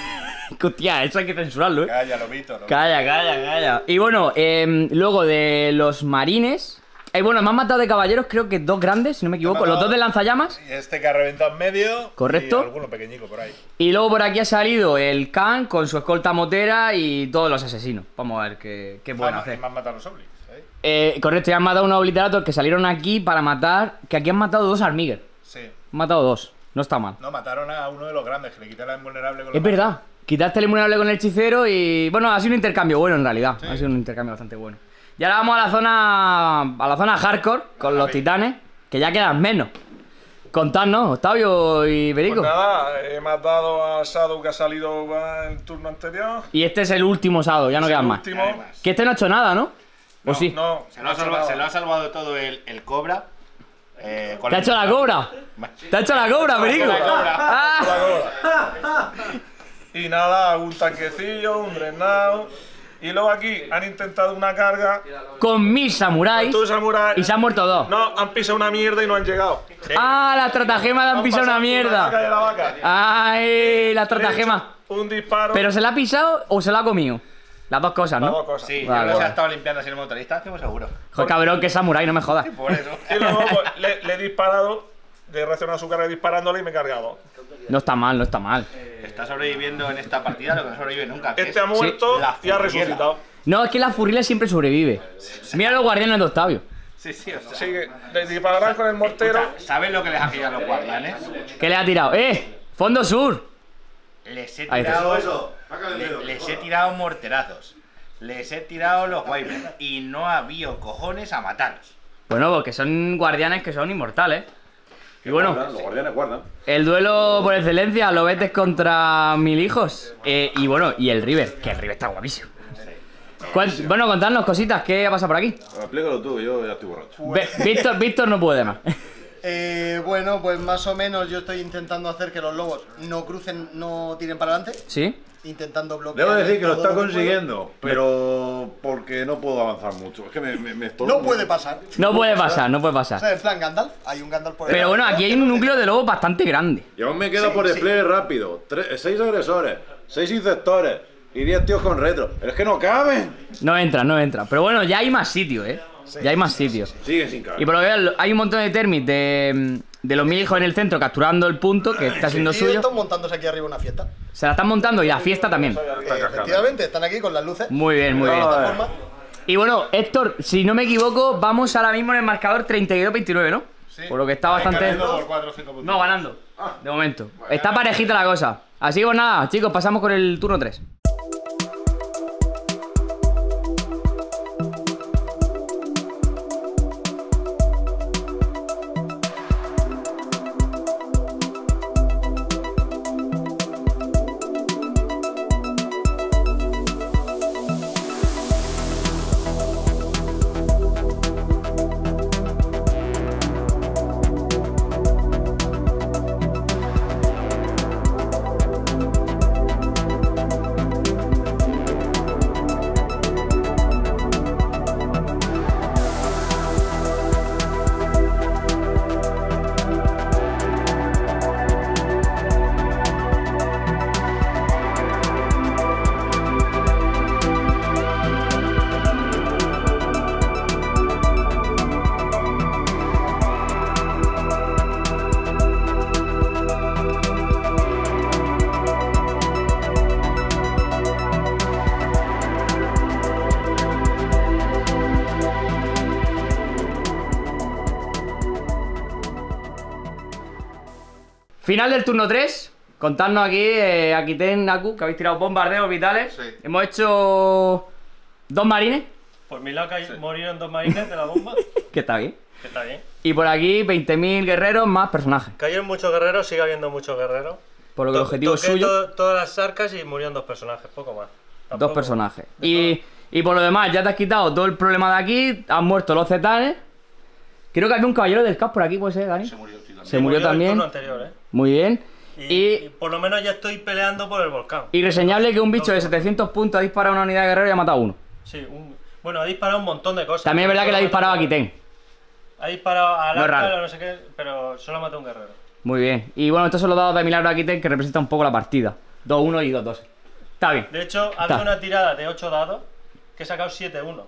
Hostia, eso hay que censurarlo, eh. Calla, lobito, lobito. Calla, calla, calla. Y bueno, em, luego de los marines eh, bueno, me han matado de caballeros, creo que dos grandes, si no me equivoco. Los dos de lanzallamas. Y este que ha reventado en medio. Correcto. Y alguno pequeñico por ahí. Y luego por aquí ha salido el Khan con su escolta motera y todos los asesinos. Vamos a ver qué, qué pueden ah, hacer. han matado los oblis, ¿eh? Eh, correcto, ya han matado unos obliteratos que salieron aquí para matar. Que aquí han matado dos Armiger. Sí. Han matado dos. No está mal. No, mataron a uno de los grandes, que le quitaron la invulnerable con Es verdad. Quitaste el invulnerable con el hechicero y. Bueno, ha sido un intercambio bueno en realidad. Ha sido un intercambio bastante bueno. Y ahora vamos a la zona. A la zona hardcore con los titanes, que ya quedan menos. Contadnos, Octavio y Berico. Pues nada, he eh, matado a Sado que ha salido en el turno anterior. Y este es el último Sado, ya no quedan más. Último. Que este no ha hecho nada, ¿no? ¿O no, sí? No, se, lo ha salvado, todo el, Cobra. ¿Te ha hecho la cobra? ¿Te ha hecho la cobra, Perico? Ah. La cobra. Y nada, un tanquecillo, un drenado. Y luego aquí han intentado una carga con mis samuráis. Y se han muerto dos. No, han pisado una mierda y no han llegado. Ah, la estratagema le han, pisado una mierda. la Ay, la estratagema. Un disparo. ¿Pero se la ha pisado o se la ha comido? Las dos cosas, ¿no? Las dos cosas. Sí, vale, no se ha estado limpiando así el motorista, estoy seguro. Joder, cabrón, que es samurái, no me jodas. por eso. y luego pues, le he disparado de reaccionar a su carga disparándole y me he cargado. No está mal, no está mal. Está sobreviviendo en esta partida lo que no sobrevive nunca. Este ha muerto la y ha resucitado. No, es que la furrila siempre sobrevive. Mira los guardianes de Octavio. Sí, sí, o sea. Sí, dispararán con el mortero. ¿Sabes lo que les ha tirado los guardianes? ¿Qué les ha tirado? ¡Eh! ¡Fondo sur! Les he tirado. Eso. les he tirado morterazos. Les he tirado los guaymen. Y no ha habido cojones a matarlos. Bueno, porque pues son guardianes que son inmortales. Y bueno, El duelo por excelencia, lo vetes contra mil hijos. Eh, y bueno, y el River, que el River está guapísimo. bueno, contadnos cositas, ¿qué ha pasado por aquí? tú, yo ya estoy borracho. Pues- Víctor, no puede más. Eh, bueno, pues más o menos yo estoy intentando hacer que los lobos no crucen, no tiren para adelante. Sí intentando bloquear. Debo decir que lo está consiguiendo, pero porque no puedo avanzar mucho. Es que me, No puede pasar. No puede pasar, no puede pasar. O sea, hay un Gandalf Pero bueno, aquí hay un núcleo de lobos bastante grande. Yo me quedo por despliegue rápido. Tres, seis agresores, seis insectores y diez tíos con retro. Pero es que no caben. No entra, no entra. Pero bueno, ya hay más sitio, ¿eh? ya hay más sitios. Sigue sin caber. Y por lo que hay un montón de termites de mm, de los mil hijos en el centro capturando el punto que está siendo suyo. están montándose aquí arriba una fiesta. Se la están montando y la fiesta también. Eh, efectivamente, están aquí con las luces. Muy bien, muy bien. Y bueno, Héctor, si no me equivoco, vamos ahora mismo en el marcador 32-29, ¿no? Sí. Por lo que está bastante... no, ganando. Ah. De momento. está parejita la cosa. Así que pues nada, chicos, pasamos con el turno 3. Final del turno 3. Contadnos aquí, eh, Aquiten, Naku, que habéis tirado bombardeos vitales. Hemos hecho dos marines. Por mi lado que murieron dos marines de la bomba. que está bien. Que está bien. Y por aquí 20.000 guerreros más personajes. Cayeron muchos guerreros, sigue habiendo muchos guerreros. Por lo que el objetivo es suyo. To todas las arcas y murieron dos personajes, poco más. dos personajes. Y, por lo demás, ya te has quitado todo el problema de aquí. Han muerto los cetanes. Creo que hay un caballero del CAP por aquí, puede ser, Dani. Se murió, también. ¿eh? Muy bien. Y, por lo menos ya estoy peleando por el volcán. Y reseñable que un bicho de 700 puntos ha disparado una unidad de guerrero y ha matado a uno. Sí, bueno, ha disparado un montón de cosas. También es verdad que le ha disparado a Ha disparado a no, sé qué, pero solo ha matado un guerrero. Muy bien. Y bueno, estos son los dados de Milagro a que representa un poco la partida. 2-1 y 2-2. Está bien. De hecho, ha hace una tirada de 8 dados que he sacado 7-1.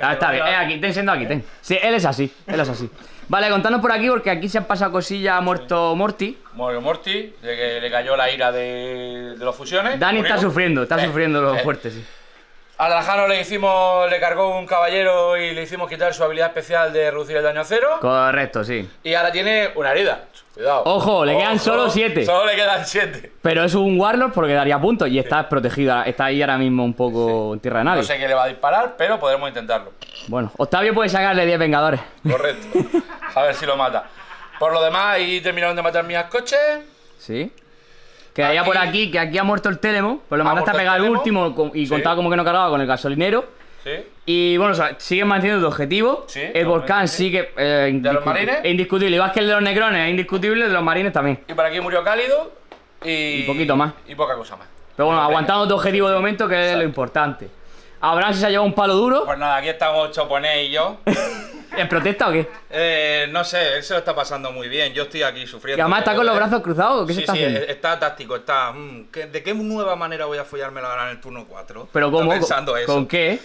Ah, está bien, eh, aquí, ten siendo aquí, ten. Sí, él es así, él es así. Vale, contanos por aquí porque aquí se han pasado cosillas, ha muerto Morty. muerto Morty, de que le cayó la ira de, los fusiones. Dani está sufriendo, está eh, sufriendo lo eh, fuerte, sí. A le hicimos, le cargó un caballero y le hicimos quitar su habilidad especial de reducir el daño a cero. Correcto, sí. Y ahora tiene una herida. Cuidado. Ojo, le quedan solo siete. Solo le quedan siete. Pero es un Warlord porque daría puntos y está protegida. Está ahí ahora mismo un poco en tierra de nadie. No sé qué le va a disparar, pero podremos intentarlo. Bueno, Octavio puede sacarle 10 Vengadores. Correcto. A ver si lo mata. Por lo demás, ahí terminaron de matar mis coches. Sí. Que había por ah, aquí, que aquí ha muerto el Telemo. Pues lo ah, mandaste a pegar el, último y contaba como que no cargaba con el gasolinero. Sí. Y bueno, o sea, siguen manteniendo tu objetivo. Sí, el volcán sigue. indiscutible. Eh, ¿De los marines? indiscutible. Igual que el de los Negrones es indiscutible. De los marines también. Y por aquí murió Cálido. Y, y poquito más. Y poca cosa más. Pero bueno, aguantando tu objetivo de momento, que es lo importante. Abraham se ha llevado un palo duro. Pues nada, aquí estamos Choponé y yo. ¿En protesta o qué? Eh, no sé, él se lo está pasando muy bien. Yo estoy aquí sufriendo. ¿Y además está con los brazos cruzados? sí, está sí, está táctico, está. Mm, ¿De qué nueva manera voy a la ahora en el turno 4? ¿Pero cómo? ¿Con qué?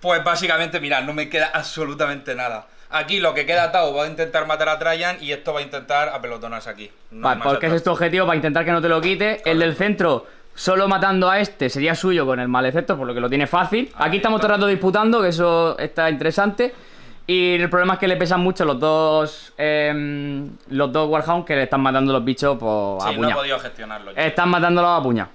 Pues básicamente, mirad, no me queda absolutamente nada. Aquí lo que queda atado va a intentar matar a Tryan y esto va a intentar apelotonarse aquí. porque ese es tu objetivo para intentar que no te lo quite. El del centro solo matando a este sería suyo con el efecto, por lo que lo tiene fácil. Aquí estamos todo el rato disputando, que eso está interesante. Y el problema es que le pesan mucho los dos eh, los dos Warhound que le están matando los bichos por pues, sí, no he podido gestionarlo. Están matándolos a puña.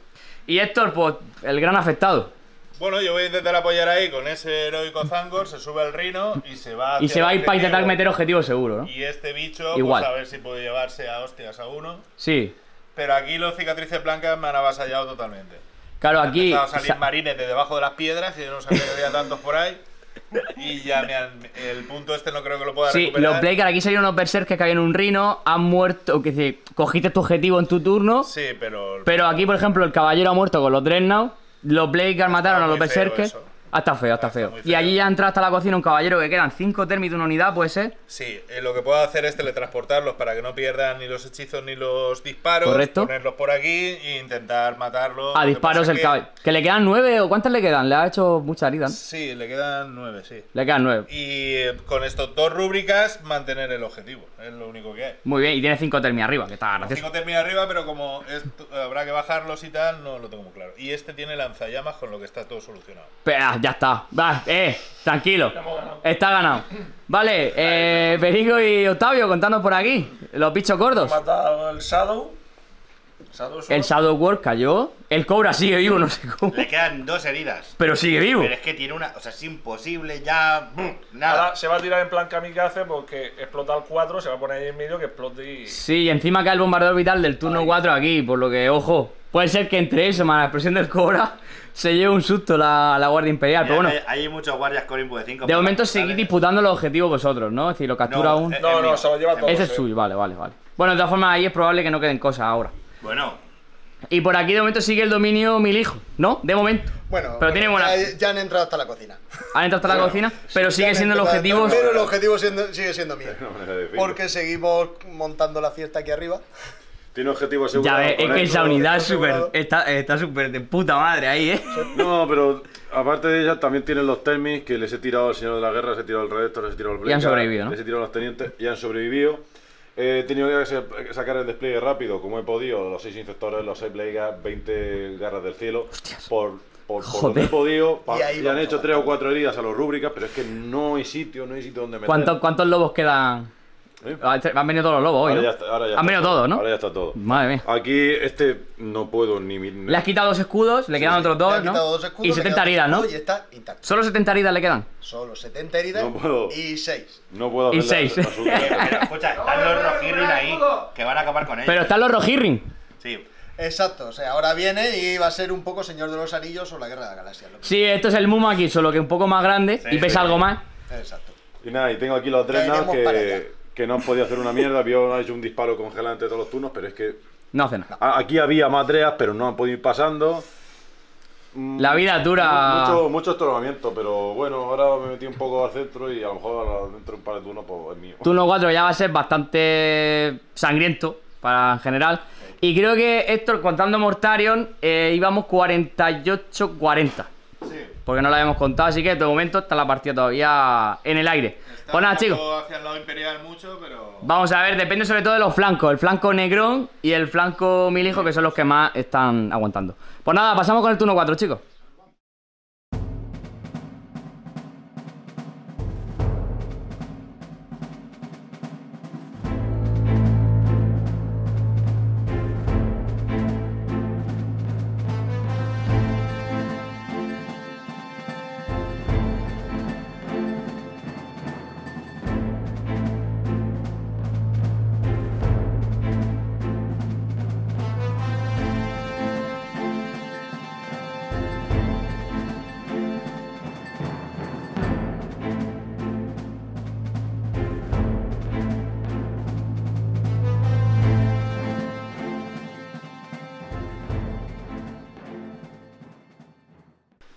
Y Héctor, pues, el gran afectado. Bueno, yo voy a intentar apoyar ahí con ese heroico Zangor, se sube al rino y se va... Y se va a ir para intentar meter objetivo seguro, ¿no? Y este bicho, pues, Igual. pues a ver si puede llevarse a hostias a uno. Sí. Pero aquí los cicatrices blancas me han avasallado totalmente. Claro, aquí... Han a salir marines de debajo de las piedras y yo no sabía que había tantos por ahí. Y ya me, el punto este no creo que lo pueda sí, recuperar. Sí, los blakers aquí salieron los berserkers que habían un rino, han muerto, que cogiste tu objetivo en tu turno. Sí, pero. Pero aquí, por ejemplo, el caballero ha muerto con los Dreadnought. Los blakers mataron a los berserkers. Hasta ah, feo, hasta feo. Y allí ya entra hasta la cocina un caballero que quedan 5 términos de una unidad, puede ser. Sí, eh, lo que puedo hacer es teletransportarlos para que no pierdan ni los hechizos ni los disparos. Correcto. Ponerlos por aquí e intentar matarlos. A disparos el caballero. ¿Que le quedan nueve, o cuántas le quedan? Le ha hecho mucha herida. Sí, le quedan 9, sí. Le quedan nueve Y eh, con estos dos rúbricas, mantener el objetivo. Es lo único que hay. Muy bien, y tiene cinco términos arriba, que está gracioso. 5 términos arriba, pero como habrá que bajarlos y tal, no lo tengo muy claro. Y este tiene lanzallamas, con lo que está todo solucionado. Ah, ya está. Va, eh, tranquilo. Está ganado. Vale, eh, y Octavio, contando por aquí. Los bichos gordos. el Shadow. el Shadow World cayó. El Cobra sigue vivo, no sé cómo. Le quedan dos heridas. Pero sigue vivo. es que tiene una. O sea, es imposible ya. Nada. se va a tirar en plan kamikaze porque explota el 4, se va a poner ahí en medio que explote y. Sí, y encima cae el bombardeo vital del turno 4 aquí, por lo que, ojo. Puede ser que entre eso, más la expresión del Cobra, se lleve un susto la, la Guardia Imperial. pero bueno. Hay, muchos guardias con impuestos de 5. De momento seguís disputando los objetivos vosotros, ¿no? Es decir, lo captura eh, un. Eh, no, no, se lo lleva todo. Ese es suyo, vale, vale, vale. Bueno, de todas formas, ahí es probable que no queden cosas ahora. Bueno. Y por aquí de momento sigue el dominio mil hijo, ¿no? De momento. Bueno, pero tiene ya, han entrado hasta la cocina. Han entrado hasta la cocina, pero sigue siendo el objetivo. Pero el objetivo sigue siendo mío. porque seguimos montando la fiesta aquí arriba. Tiene objetivo asegurado. Ya, ves, es que esa unidad está súper de puta madre ahí, ¿eh? No, pero aparte de ella también tienen los termis que les he tirado al señor de la guerra, les he tirado al redactor, les he tirado al Y han sobrevivido, ¿no? Les he tirado a los tenientes y han sobrevivido. He tenido que sacar el despliegue rápido, como he podido, los 6 infectores, los 6 plagas, 20 garras del cielo, Hostias. por, por, por donde he podido. y, han hecho 3 o 4 heridas a los rúbricas, pero es que no hay sitio, no hay sitio donde meter. cuántos lobos quedan? Ah, este, han venido todos los lobos hoy. han venido todos, todo, ¿no? Ahora ya está todo. Madre mía. Aquí este no puedo ni. Le has quitado dos escudos, le quedan otros dos, le ¿no? Dos escudos, y 70 heridas, ¿no? Y está intacto. Solo 70 heridas le quedan. Solo 70 heridas y 6. No puedo Y 6. escucha, están los Rohirrim ahí que van a acabar con ellos. Pero están los Rohirrim. Sí. Exacto, o sea, ahora viene y va a ser un poco Señor de los Anillos o la Guerra de la Galaxia. sí, esto es el Mumo aquí, solo que un poco más grande y pesa algo más. Exacto. Y nada, y tengo aquí los tres que, que no han podido hacer una mierda, vio un disparo congelante todos los turnos, pero es que no hace nada. Aquí había madreas pero no han podido ir pasando. Mm, La vida dura. Mucho, mucho pero bueno, ahora me metí un poco al centro y a lo mejor dentro de un par de turnos pues, es mío. Turno 4 ya va a ser bastante sangriento para en general. Y creo que Héctor, contando Mortarion, eh, íbamos 48-40 porque no la habíamos contado, así que de momento está la partida todavía en el aire. pues nada, chicos. Vamos a ver, depende sobre todo de los flancos, el flanco Negrón y el flanco Milijo, que son los que más están aguantando. Pues nada, pasamos con el turno 4, chicos.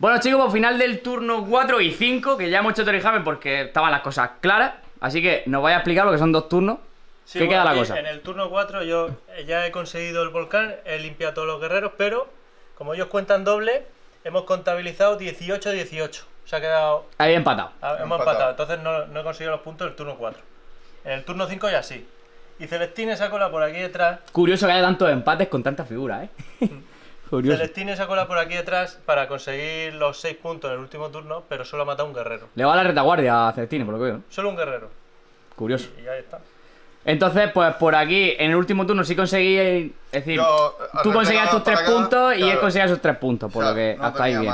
Bueno chicos, pues final del turno 4 y 5 Que ya hemos hecho Torijamen porque estaban las cosas claras Así que nos vais a explicar lo que son dos turnos ¿Qué queda la cosa? En el turno 4 yo eh, ya he conseguido el volcán He limpiado a todos los guerreros Pero como ellos cuentan doble Hemos contabilizado 18-18 Se ha quedado... Ahí empatado ah, Hemos empatado, entonces no, he conseguido los puntos del turno 4 En el turno 5 ya sí y Celestine sacó cola por aquí detrás. Curioso que haya tantos empates con tantas figuras, ¿eh? Celestine sacó la por aquí detrás para conseguir los 6 puntos en el último turno, pero solo ha matado un guerrero. Le va a la retaguardia a Celestine, por lo que veo. Solo un guerrero. Curioso. Y, ahí está. Entonces, pues por aquí, en el último turno sí conseguí. Eh, es decir, eh, tú conseguías tus tres puntos y él conseguía sus tres puntos, por lo que hasta ahí bien.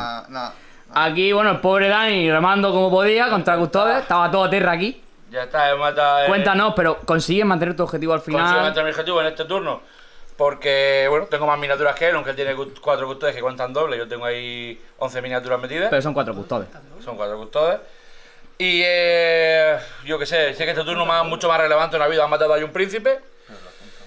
Aquí, bueno, el pobre Dani remando como podía contra Custodes, estaba todo a tierra aquí. Ya está, he matado. Eh, Cuéntanos, pero ¿consigues mantener tu objetivo al final? ¿Consigues mantener mi objetivo en este turno? Porque, bueno, tengo más miniaturas que él, aunque él tiene cuatro custodes que cuentan doble. Yo tengo ahí 11 miniaturas metidas. Pero son cuatro custodes. Son cuatro custodes. Y, eh, yo qué sé, sé que este turno es mucho más relevante en la vida. ha matado ahí un príncipe,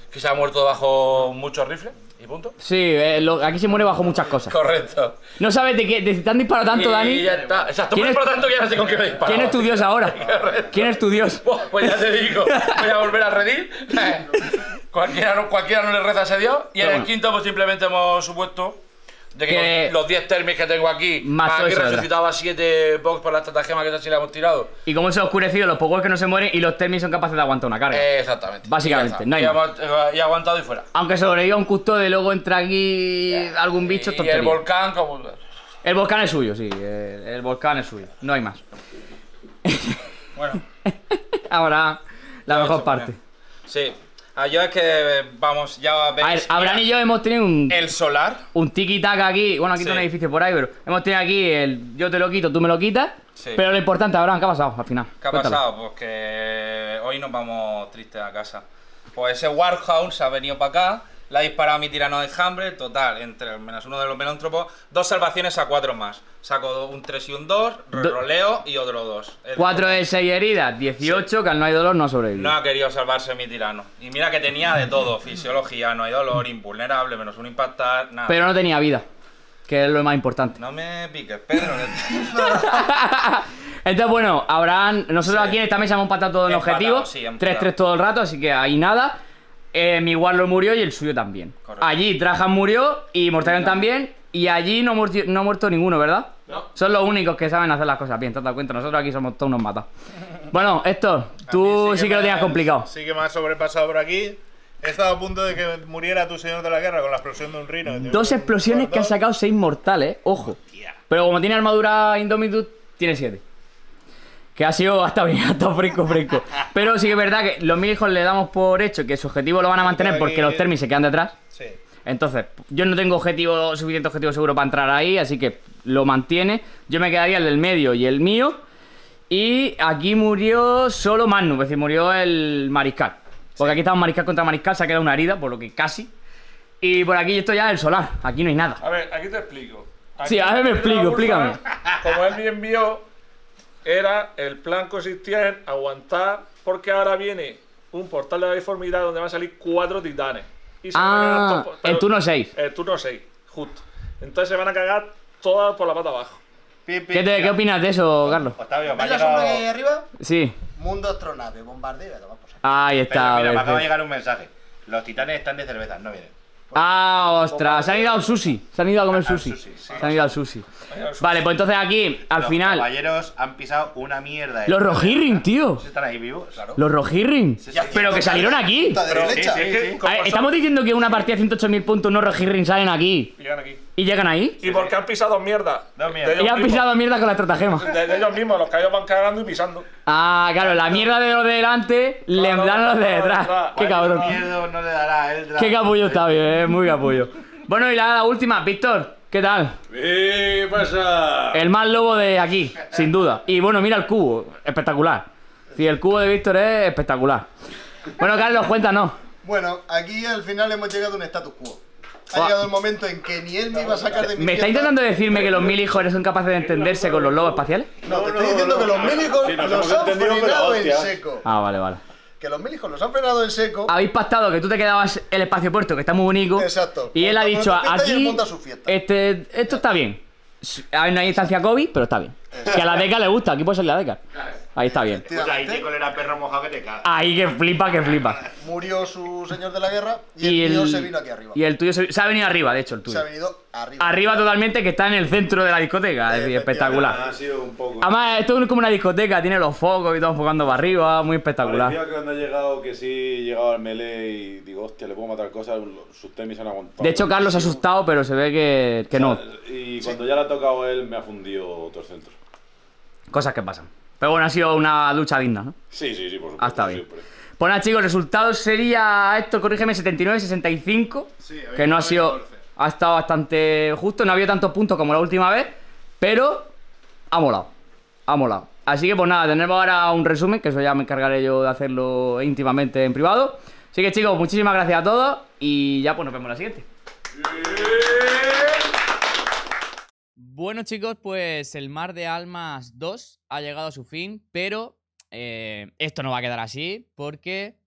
que se ha muerto bajo muchos rifles. ¿Y punto? Sí, eh, aquí se muere bajo muchas cosas. Correcto. No sabes de qué, de, te han disparado tanto, Dani. Y ya está. O sea, tú ¿Quién es- ya no sé con qué me disparas. ¿Quién es tu dios ahora? ¿Quién es tu dios? Pues ya te digo, voy a volver a redir. Eh, cualquiera, no, cualquiera no le reza a ese Dios. Y en el quinto, pues simplemente hemos supuesto de que, los 10 termis que tengo aquí, más aquí que resucitaba 7 box por la estratagema que le hemos tirado. Y como se ha oscurecido, los pocos que no se mueren y los termis son capaces de aguantar una carga. Eh, exactamente. Básicamente, y, no aguantado y fuera. Aunque sobreviva un custode luego entra aquí algún bicho. Y, y el volcán, como. El volcán es suyo, sí. El, volcán es suyo. No hay más. Bueno. Ahora, la mejor parte. Sí. Ah, es que vamos, ya A ver, Abraham y yo hemos tenido un. El solar. Un tiki-taka aquí. Bueno, aquí sí. está un edificio por ahí, pero. Hemos tenido aquí el yo te lo quito, tú me lo quitas. Sí. Pero lo importante, Abraham, ¿qué ha pasado al final? ¿Qué ha pasado? Pues que hoy nos vamos tristes a casa. Pues ese Warhouse ha venido para acá la ha disparado a mi tirano de hambre, Total, entre menos uno de los melántropos, dos salvaciones a cuatro más. Saco un 3 y un 2, roleo y otro 2. 4 de 6 heridas, 18, que al no hay dolor no sobrevive. No ha querido salvarse mi tirano. Y mira que tenía de todo, fisiología, no hay dolor, invulnerable, menos un impactar, nada. Pero no tenía vida, que es lo más importante. No me piques, Pedro. Entonces, bueno, habrán... Nosotros aquí en esta mesa hemos patado todo en objetivos. 3-3 todo el rato, así que ahí nada. Eh, mi Warlord murió y el suyo también. Allí Trajan murió y Mortarion también. Y allí no, no ha muerto ninguno, ¿verdad? No. Son los únicos que saben hacer las cosas bien, te has cuenta. Nosotros aquí somos todos unos matas. Bueno, esto, tú sí, que, lo tienes complicado. Sí que me has sobrepasado por aquí. He estado a punto de que muriera tu señor de la guerra con la explosión de un rino. Dos explosiones que han sacado seis mortales, eh, ojo. Pero como tiene armadura Indomitus, tiene siete que ha sido hasta bien, hasta fresco, fresco. Pero sí que es verdad que los mil hijos le damos por hecho que su objetivo lo van a mantener porque los termis se quedan detrás. Entonces, yo no tengo objetivo suficiente objetivo seguro para entrar ahí, así que lo mantiene. Yo me quedaría el del medio y el mío. Y aquí murió solo Magnus, es decir, murió el mariscal. Porque aquí aquí un mariscal contra mariscal, se ha quedado una herida, por lo que casi. Y por aquí estoy ya es el solar, aquí no hay nada. A ver, aquí te explico. sí, a ver, me explico, explícame. Como él me envió, era, el plan consistía en aguantar, porque ahora viene un portal de la deformidad donde van a salir cuatro titanes. Y se ah, van a ah, el turno 6. El turno 6, justo. Entonces se van a cagar todas por la pata abajo. ¿Qué, ¿Qué, opinas de eso, Carlos? Octavio, ¿Ves la sombra arriba? Sí. Mundo astronave, bombardeo. Ahí está. Pero, mira, me acaba de pues. llegar un mensaje. Los titanes están de cervezas, no vienen. Ah, ostras, se han ido al sushi. Se han ido a comer sushi. Se han ido al sushi. Vale, pues entonces aquí, al final. Los caballeros han pisado una mierda. Los tío. ¿Están ahí Los pero que salieron aquí. Estamos diciendo que una partida de 108.000 puntos, no Rohirrim, salen aquí. Llegan aquí. Y llegan ahí. Y porque han pisado mierda. Y han pisado mierda con la estratagema. De, ellos mismos, los que ellos van cagando y pisando. Ah, claro, la mierda de los de delante le dan los de detrás. Qué cabrón. no le dará Qué capullo está bien, eh, muy capullo. bueno, y la última, Víctor. ¿Qué tal? ¿Qué pasa? Pues, ah. El más lobo de aquí, sin duda. Y bueno, mira el cubo, espectacular. Sí, el cubo de Víctor es espectacular. Bueno, Carlos, cuéntanos. Bueno, aquí al final hemos llegado a un status quo. Ha llegado el momento en que ni él me iba a sacar de mi ¿Me está intentando decirme que los mil hijos son capaces de entenderse con los lobos espaciales? No, te estoy diciendo que los mil hijos los han frenado en seco. Ah, vale, vale que los mil hijos los han frenado en seco. Habéis pactado que tú te quedabas el espacio puerto, que está muy bonito. Exacto. Y él ha dicho, aquí, este, esto está bien. No hay instancia COVID, pero está bien. Si a la DECA le gusta, aquí puede ser la DECA. Claro. Ahí está bien. Pues ahí perro mojado que te cae. Ahí que flipa, que flipa. Murió su señor de la guerra y, el, tuyo se vino aquí arriba. Y el tuyo se, ha venido arriba, de hecho, el tuyo. Se ha venido arriba. Arriba totalmente, que está en el centro de la discoteca. Es espectacular. Ha sido un poco... Además, esto es como una discoteca, tiene los focos y todo enfocando para arriba, muy espectacular. que cuando ha llegado, que sí, llegaba al melee y digo, hostia, le puedo matar cosas, sus De hecho, Carlos ha asustado, pero se ve que, que no. Y cuando ya le ha tocado él, me ha fundido otro centro. Cosas que pasan. Pero bueno, ha sido una lucha digna, ¿no? Sí, sí, sí, por supuesto. Hasta bien. Pues nada, chicos, el resultado sería esto, corrígeme, 79-65. Sí, que no ha sido. Ha estado bastante justo, no ha habido tantos puntos como la última vez, pero ha molado. Ha molado. Así que pues nada, tenemos ahora un resumen, que eso ya me encargaré yo de hacerlo íntimamente en privado. Así que chicos, muchísimas gracias a todos y ya pues nos vemos en la siguiente. Bueno chicos, pues el Mar de Almas 2 ha llegado a su fin, pero eh, esto no va a quedar así porque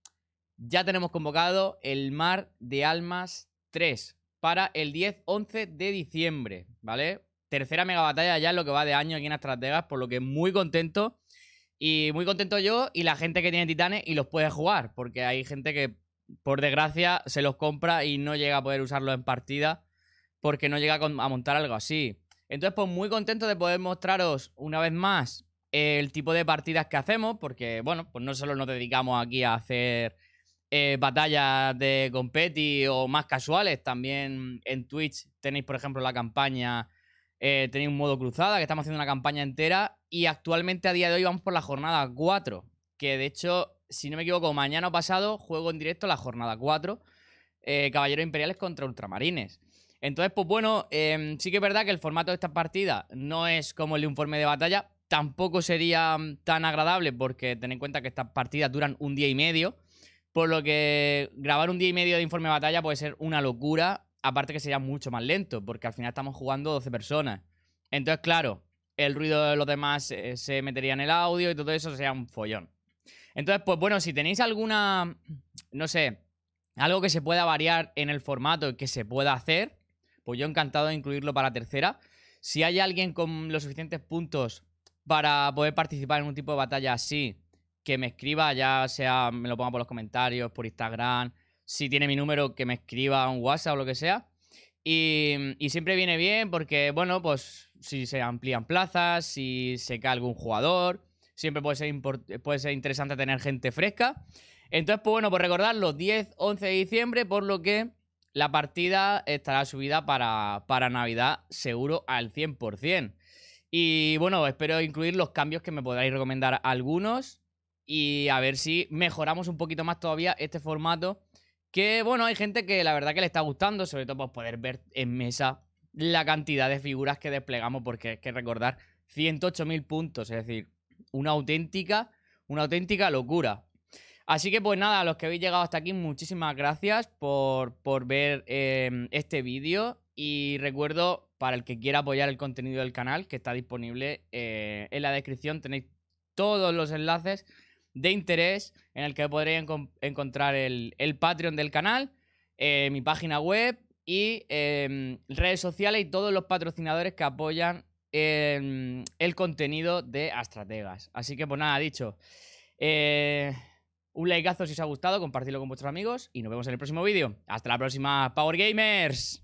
ya tenemos convocado el Mar de Almas 3 para el 10-11 de diciembre, ¿vale? Tercera mega batalla ya en lo que va de año aquí en Astrategas, por lo que muy contento. Y muy contento yo y la gente que tiene titanes y los puede jugar, porque hay gente que por desgracia se los compra y no llega a poder usarlos en partida porque no llega a montar algo así. Entonces, pues muy contento de poder mostraros una vez más el tipo de partidas que hacemos, porque, bueno, pues no solo nos dedicamos aquí a hacer eh, batallas de competi o más casuales, también en Twitch tenéis, por ejemplo, la campaña, eh, tenéis un modo cruzada, que estamos haciendo una campaña entera, y actualmente a día de hoy vamos por la jornada 4, que de hecho, si no me equivoco, mañana pasado juego en directo la jornada 4, eh, Caballeros Imperiales contra Ultramarines. Entonces, pues bueno, em, sí que es verdad que el formato de esta partida no es como el de informe de batalla. Tampoco sería mm, tan agradable porque ten en cuenta que estas partidas duran un día y medio. Por lo que grabar un día y medio de informe de batalla puede ser una locura. Aparte que sería mucho más lento porque al final estamos jugando 12 personas. Entonces, claro, el ruido de los demás eh, se metería en el audio y todo eso sería un follón. Entonces, pues bueno, si tenéis alguna, no sé, algo que se pueda variar en el formato y que se pueda hacer, pues yo encantado de incluirlo para tercera. Si hay alguien con los suficientes puntos para poder participar en un tipo de batalla así, que me escriba, ya sea me lo ponga por los comentarios, por Instagram, si tiene mi número, que me escriba un WhatsApp o lo que sea. Y, siempre viene bien porque, bueno, pues si se amplían plazas, si se cae algún jugador, siempre puede ser, puede ser interesante tener gente fresca. Entonces, pues bueno, pues recordarlo, 10, 11 de diciembre, por lo que la partida estará subida para, Navidad seguro al 100%. Y bueno, espero incluir los cambios que me podáis recomendar algunos y a ver si mejoramos un poquito más todavía este formato. Que bueno, hay gente que la verdad que le está gustando, sobre todo por pues, poder ver en mesa la cantidad de figuras que desplegamos, porque es que recordar 108.000 puntos, es decir, una auténtica, una auténtica locura. Así que pues nada, a los que habéis llegado hasta aquí, muchísimas gracias por, ver em, este vídeo. Y recuerdo, para el que quiera apoyar el contenido del canal, que está disponible eh, en la descripción, tenéis todos los enlaces de interés en el que podréis encontrar el, el, Patreon del canal, eh, mi página web y em, redes sociales y todos los patrocinadores que apoyan em, el contenido de Astrategas. Así que pues nada, dicho. Eh, un likeazo si os ha gustado, compartidlo con vuestros amigos y nos vemos en el próximo vídeo. ¡Hasta la próxima, Power Gamers!